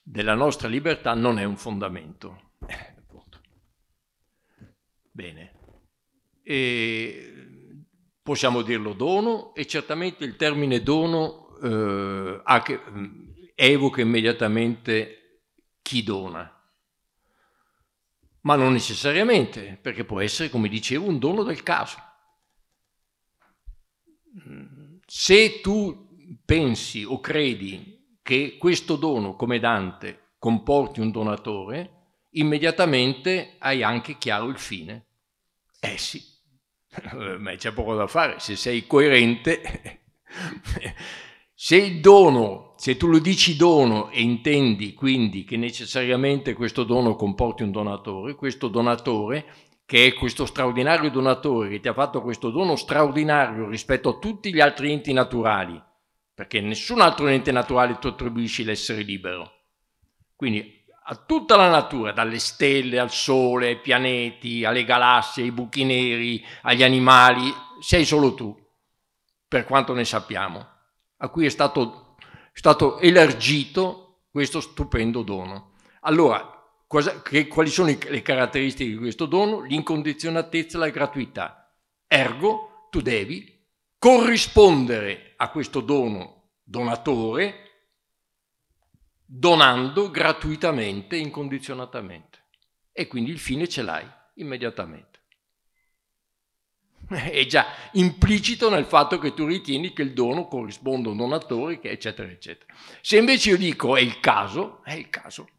della nostra libertà non è un fondamento. Bene. E possiamo dirlo dono e certamente il termine dono eh, che, mm, evoca immediatamente chi dona. Ma non necessariamente, perché può essere, come dicevo, un dono del caso. Se tu pensi o credi che questo dono, come Dante, comporti un donatore, immediatamente hai anche chiaro il fine. Eh sì, eh, ma c'è poco da fare, se sei coerente, se il dono, se tu lo dici dono e intendi quindi che necessariamente questo dono comporti un donatore, questo donatore che è questo straordinario donatore che ti ha fatto questo dono straordinario rispetto a tutti gli altri enti naturali, perché nessun altro ente naturale ti attribuisce l'essere libero. Quindi a tutta la natura, dalle stelle al sole, ai pianeti, alle galassie, ai buchi neri, agli animali, sei solo tu, per quanto ne sappiamo, a cui è stato, è stato elargito questo stupendo dono. Allora, cosa, che, quali sono le caratteristiche di questo dono? L'incondizionatezza e la gratuità. Ergo, tu devi corrispondere a questo dono donatore donando gratuitamente, incondizionatamente. E quindi il fine ce l'hai immediatamente. È già implicito nel fatto che tu ritieni che il dono corrisponda a un donatore, eccetera, eccetera. Se invece io dico è il caso, è il caso.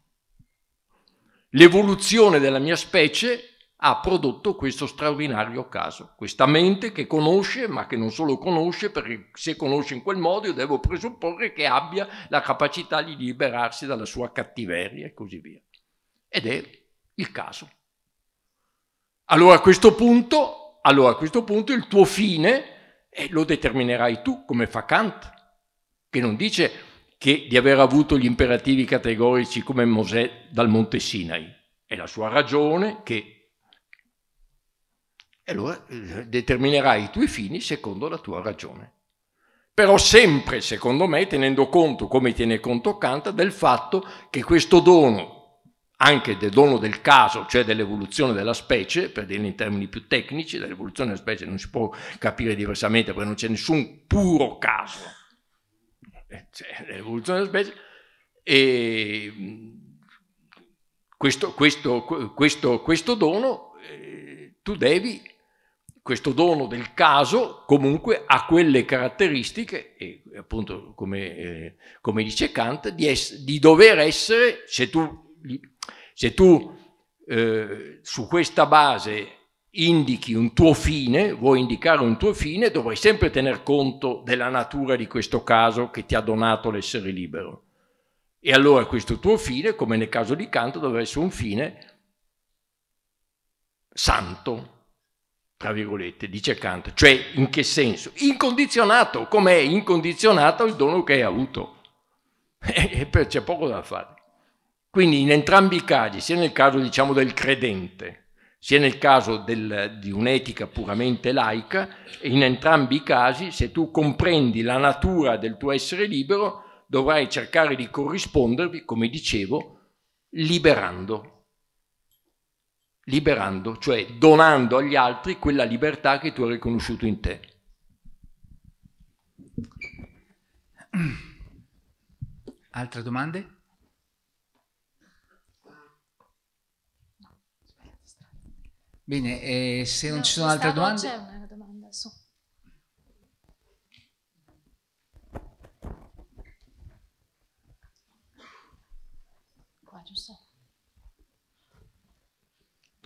L'evoluzione della mia specie ha prodotto questo straordinario caso, questa mente che conosce, ma che non solo conosce, perché se conosce in quel modo io devo presupporre che abbia la capacità di liberarsi dalla sua cattiveria e così via. Ed è il caso. Allora a questo punto, allora a questo punto il tuo fine eh, lo determinerai tu, come fa Kant, che non dice che di aver avuto gli imperativi categorici come Mosè dal Monte Sinai. È la sua ragione che allora eh, determinerai i tuoi fini secondo la tua ragione. Però sempre, secondo me, tenendo conto, come tiene conto Kant, del fatto che questo dono anche del dono del caso, cioè dell'evoluzione della specie, per dirlo in termini più tecnici, dell'evoluzione della specie non si può capire diversamente perché non c'è nessun puro caso. Eh, c'è cioè, l'evoluzione della specie e mm, questo, questo, questo, questo dono eh, tu devi questo dono del caso comunque ha quelle caratteristiche, e appunto come, eh, come dice Kant, di, es- di, dover essere, se tu, se tu eh, su questa base indichi un tuo fine, vuoi indicare un tuo fine, dovrai sempre tener conto della natura di questo caso che ti ha donato l'essere libero. E allora questo tuo fine, come nel caso di Kant, dovrà essere un fine santo, tra virgolette, dice Kant, cioè in che senso? Incondizionato, come è incondizionato il dono che hai avuto. E c'è poco da fare. Quindi in entrambi i casi, sia nel caso diciamo del credente, sia nel caso del, di un'etica puramente laica, in entrambi i casi, se tu comprendi la natura del tuo essere libero, dovrai cercare di corrispondervi, come dicevo, liberando liberando, cioè donando agli altri quella libertà che tu hai riconosciuto in te. Altre domande? Bene, eh, se non ci sono altre domande...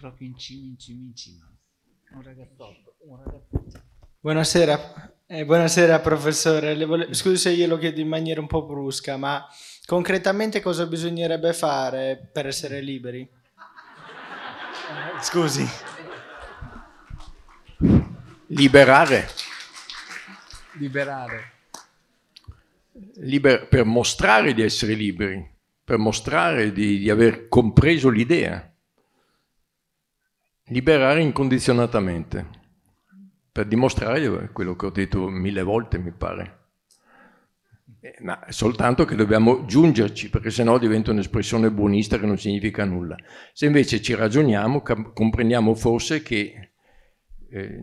proprio in cima, in cima, in cima. Un ragazzotto, un ragazzotto. Buonasera, eh, buonasera professore. Vole... Scusi se glielo chiedo in maniera un po' brusca, ma concretamente cosa bisognerebbe fare per essere liberi? Scusi. Liberare. Liberare. Liber... per mostrare di essere liberi, per mostrare di, di aver compreso l'idea liberare incondizionatamente, per dimostrare quello che ho detto mille volte, mi pare. Eh, ma soltanto che dobbiamo giungerci, perché sennò diventa un'espressione buonista che non significa nulla. Se invece ci ragioniamo, comprendiamo forse che, eh,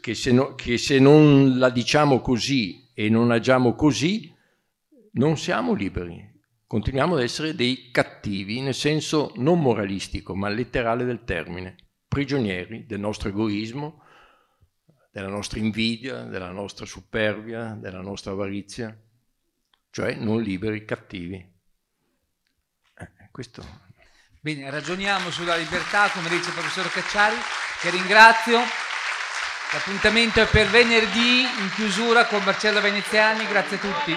che, se no, che se non la diciamo così e non agiamo così, non siamo liberi continuiamo ad essere dei cattivi nel senso non moralistico ma letterale del termine, prigionieri del nostro egoismo, della nostra invidia, della nostra superbia, della nostra avarizia, cioè non liberi, cattivi. Eh, questo. Bene, ragioniamo sulla libertà, come dice il professor Cacciari, che ringrazio. L'appuntamento è per venerdì in chiusura con Marcello Veneziani, grazie a tutti.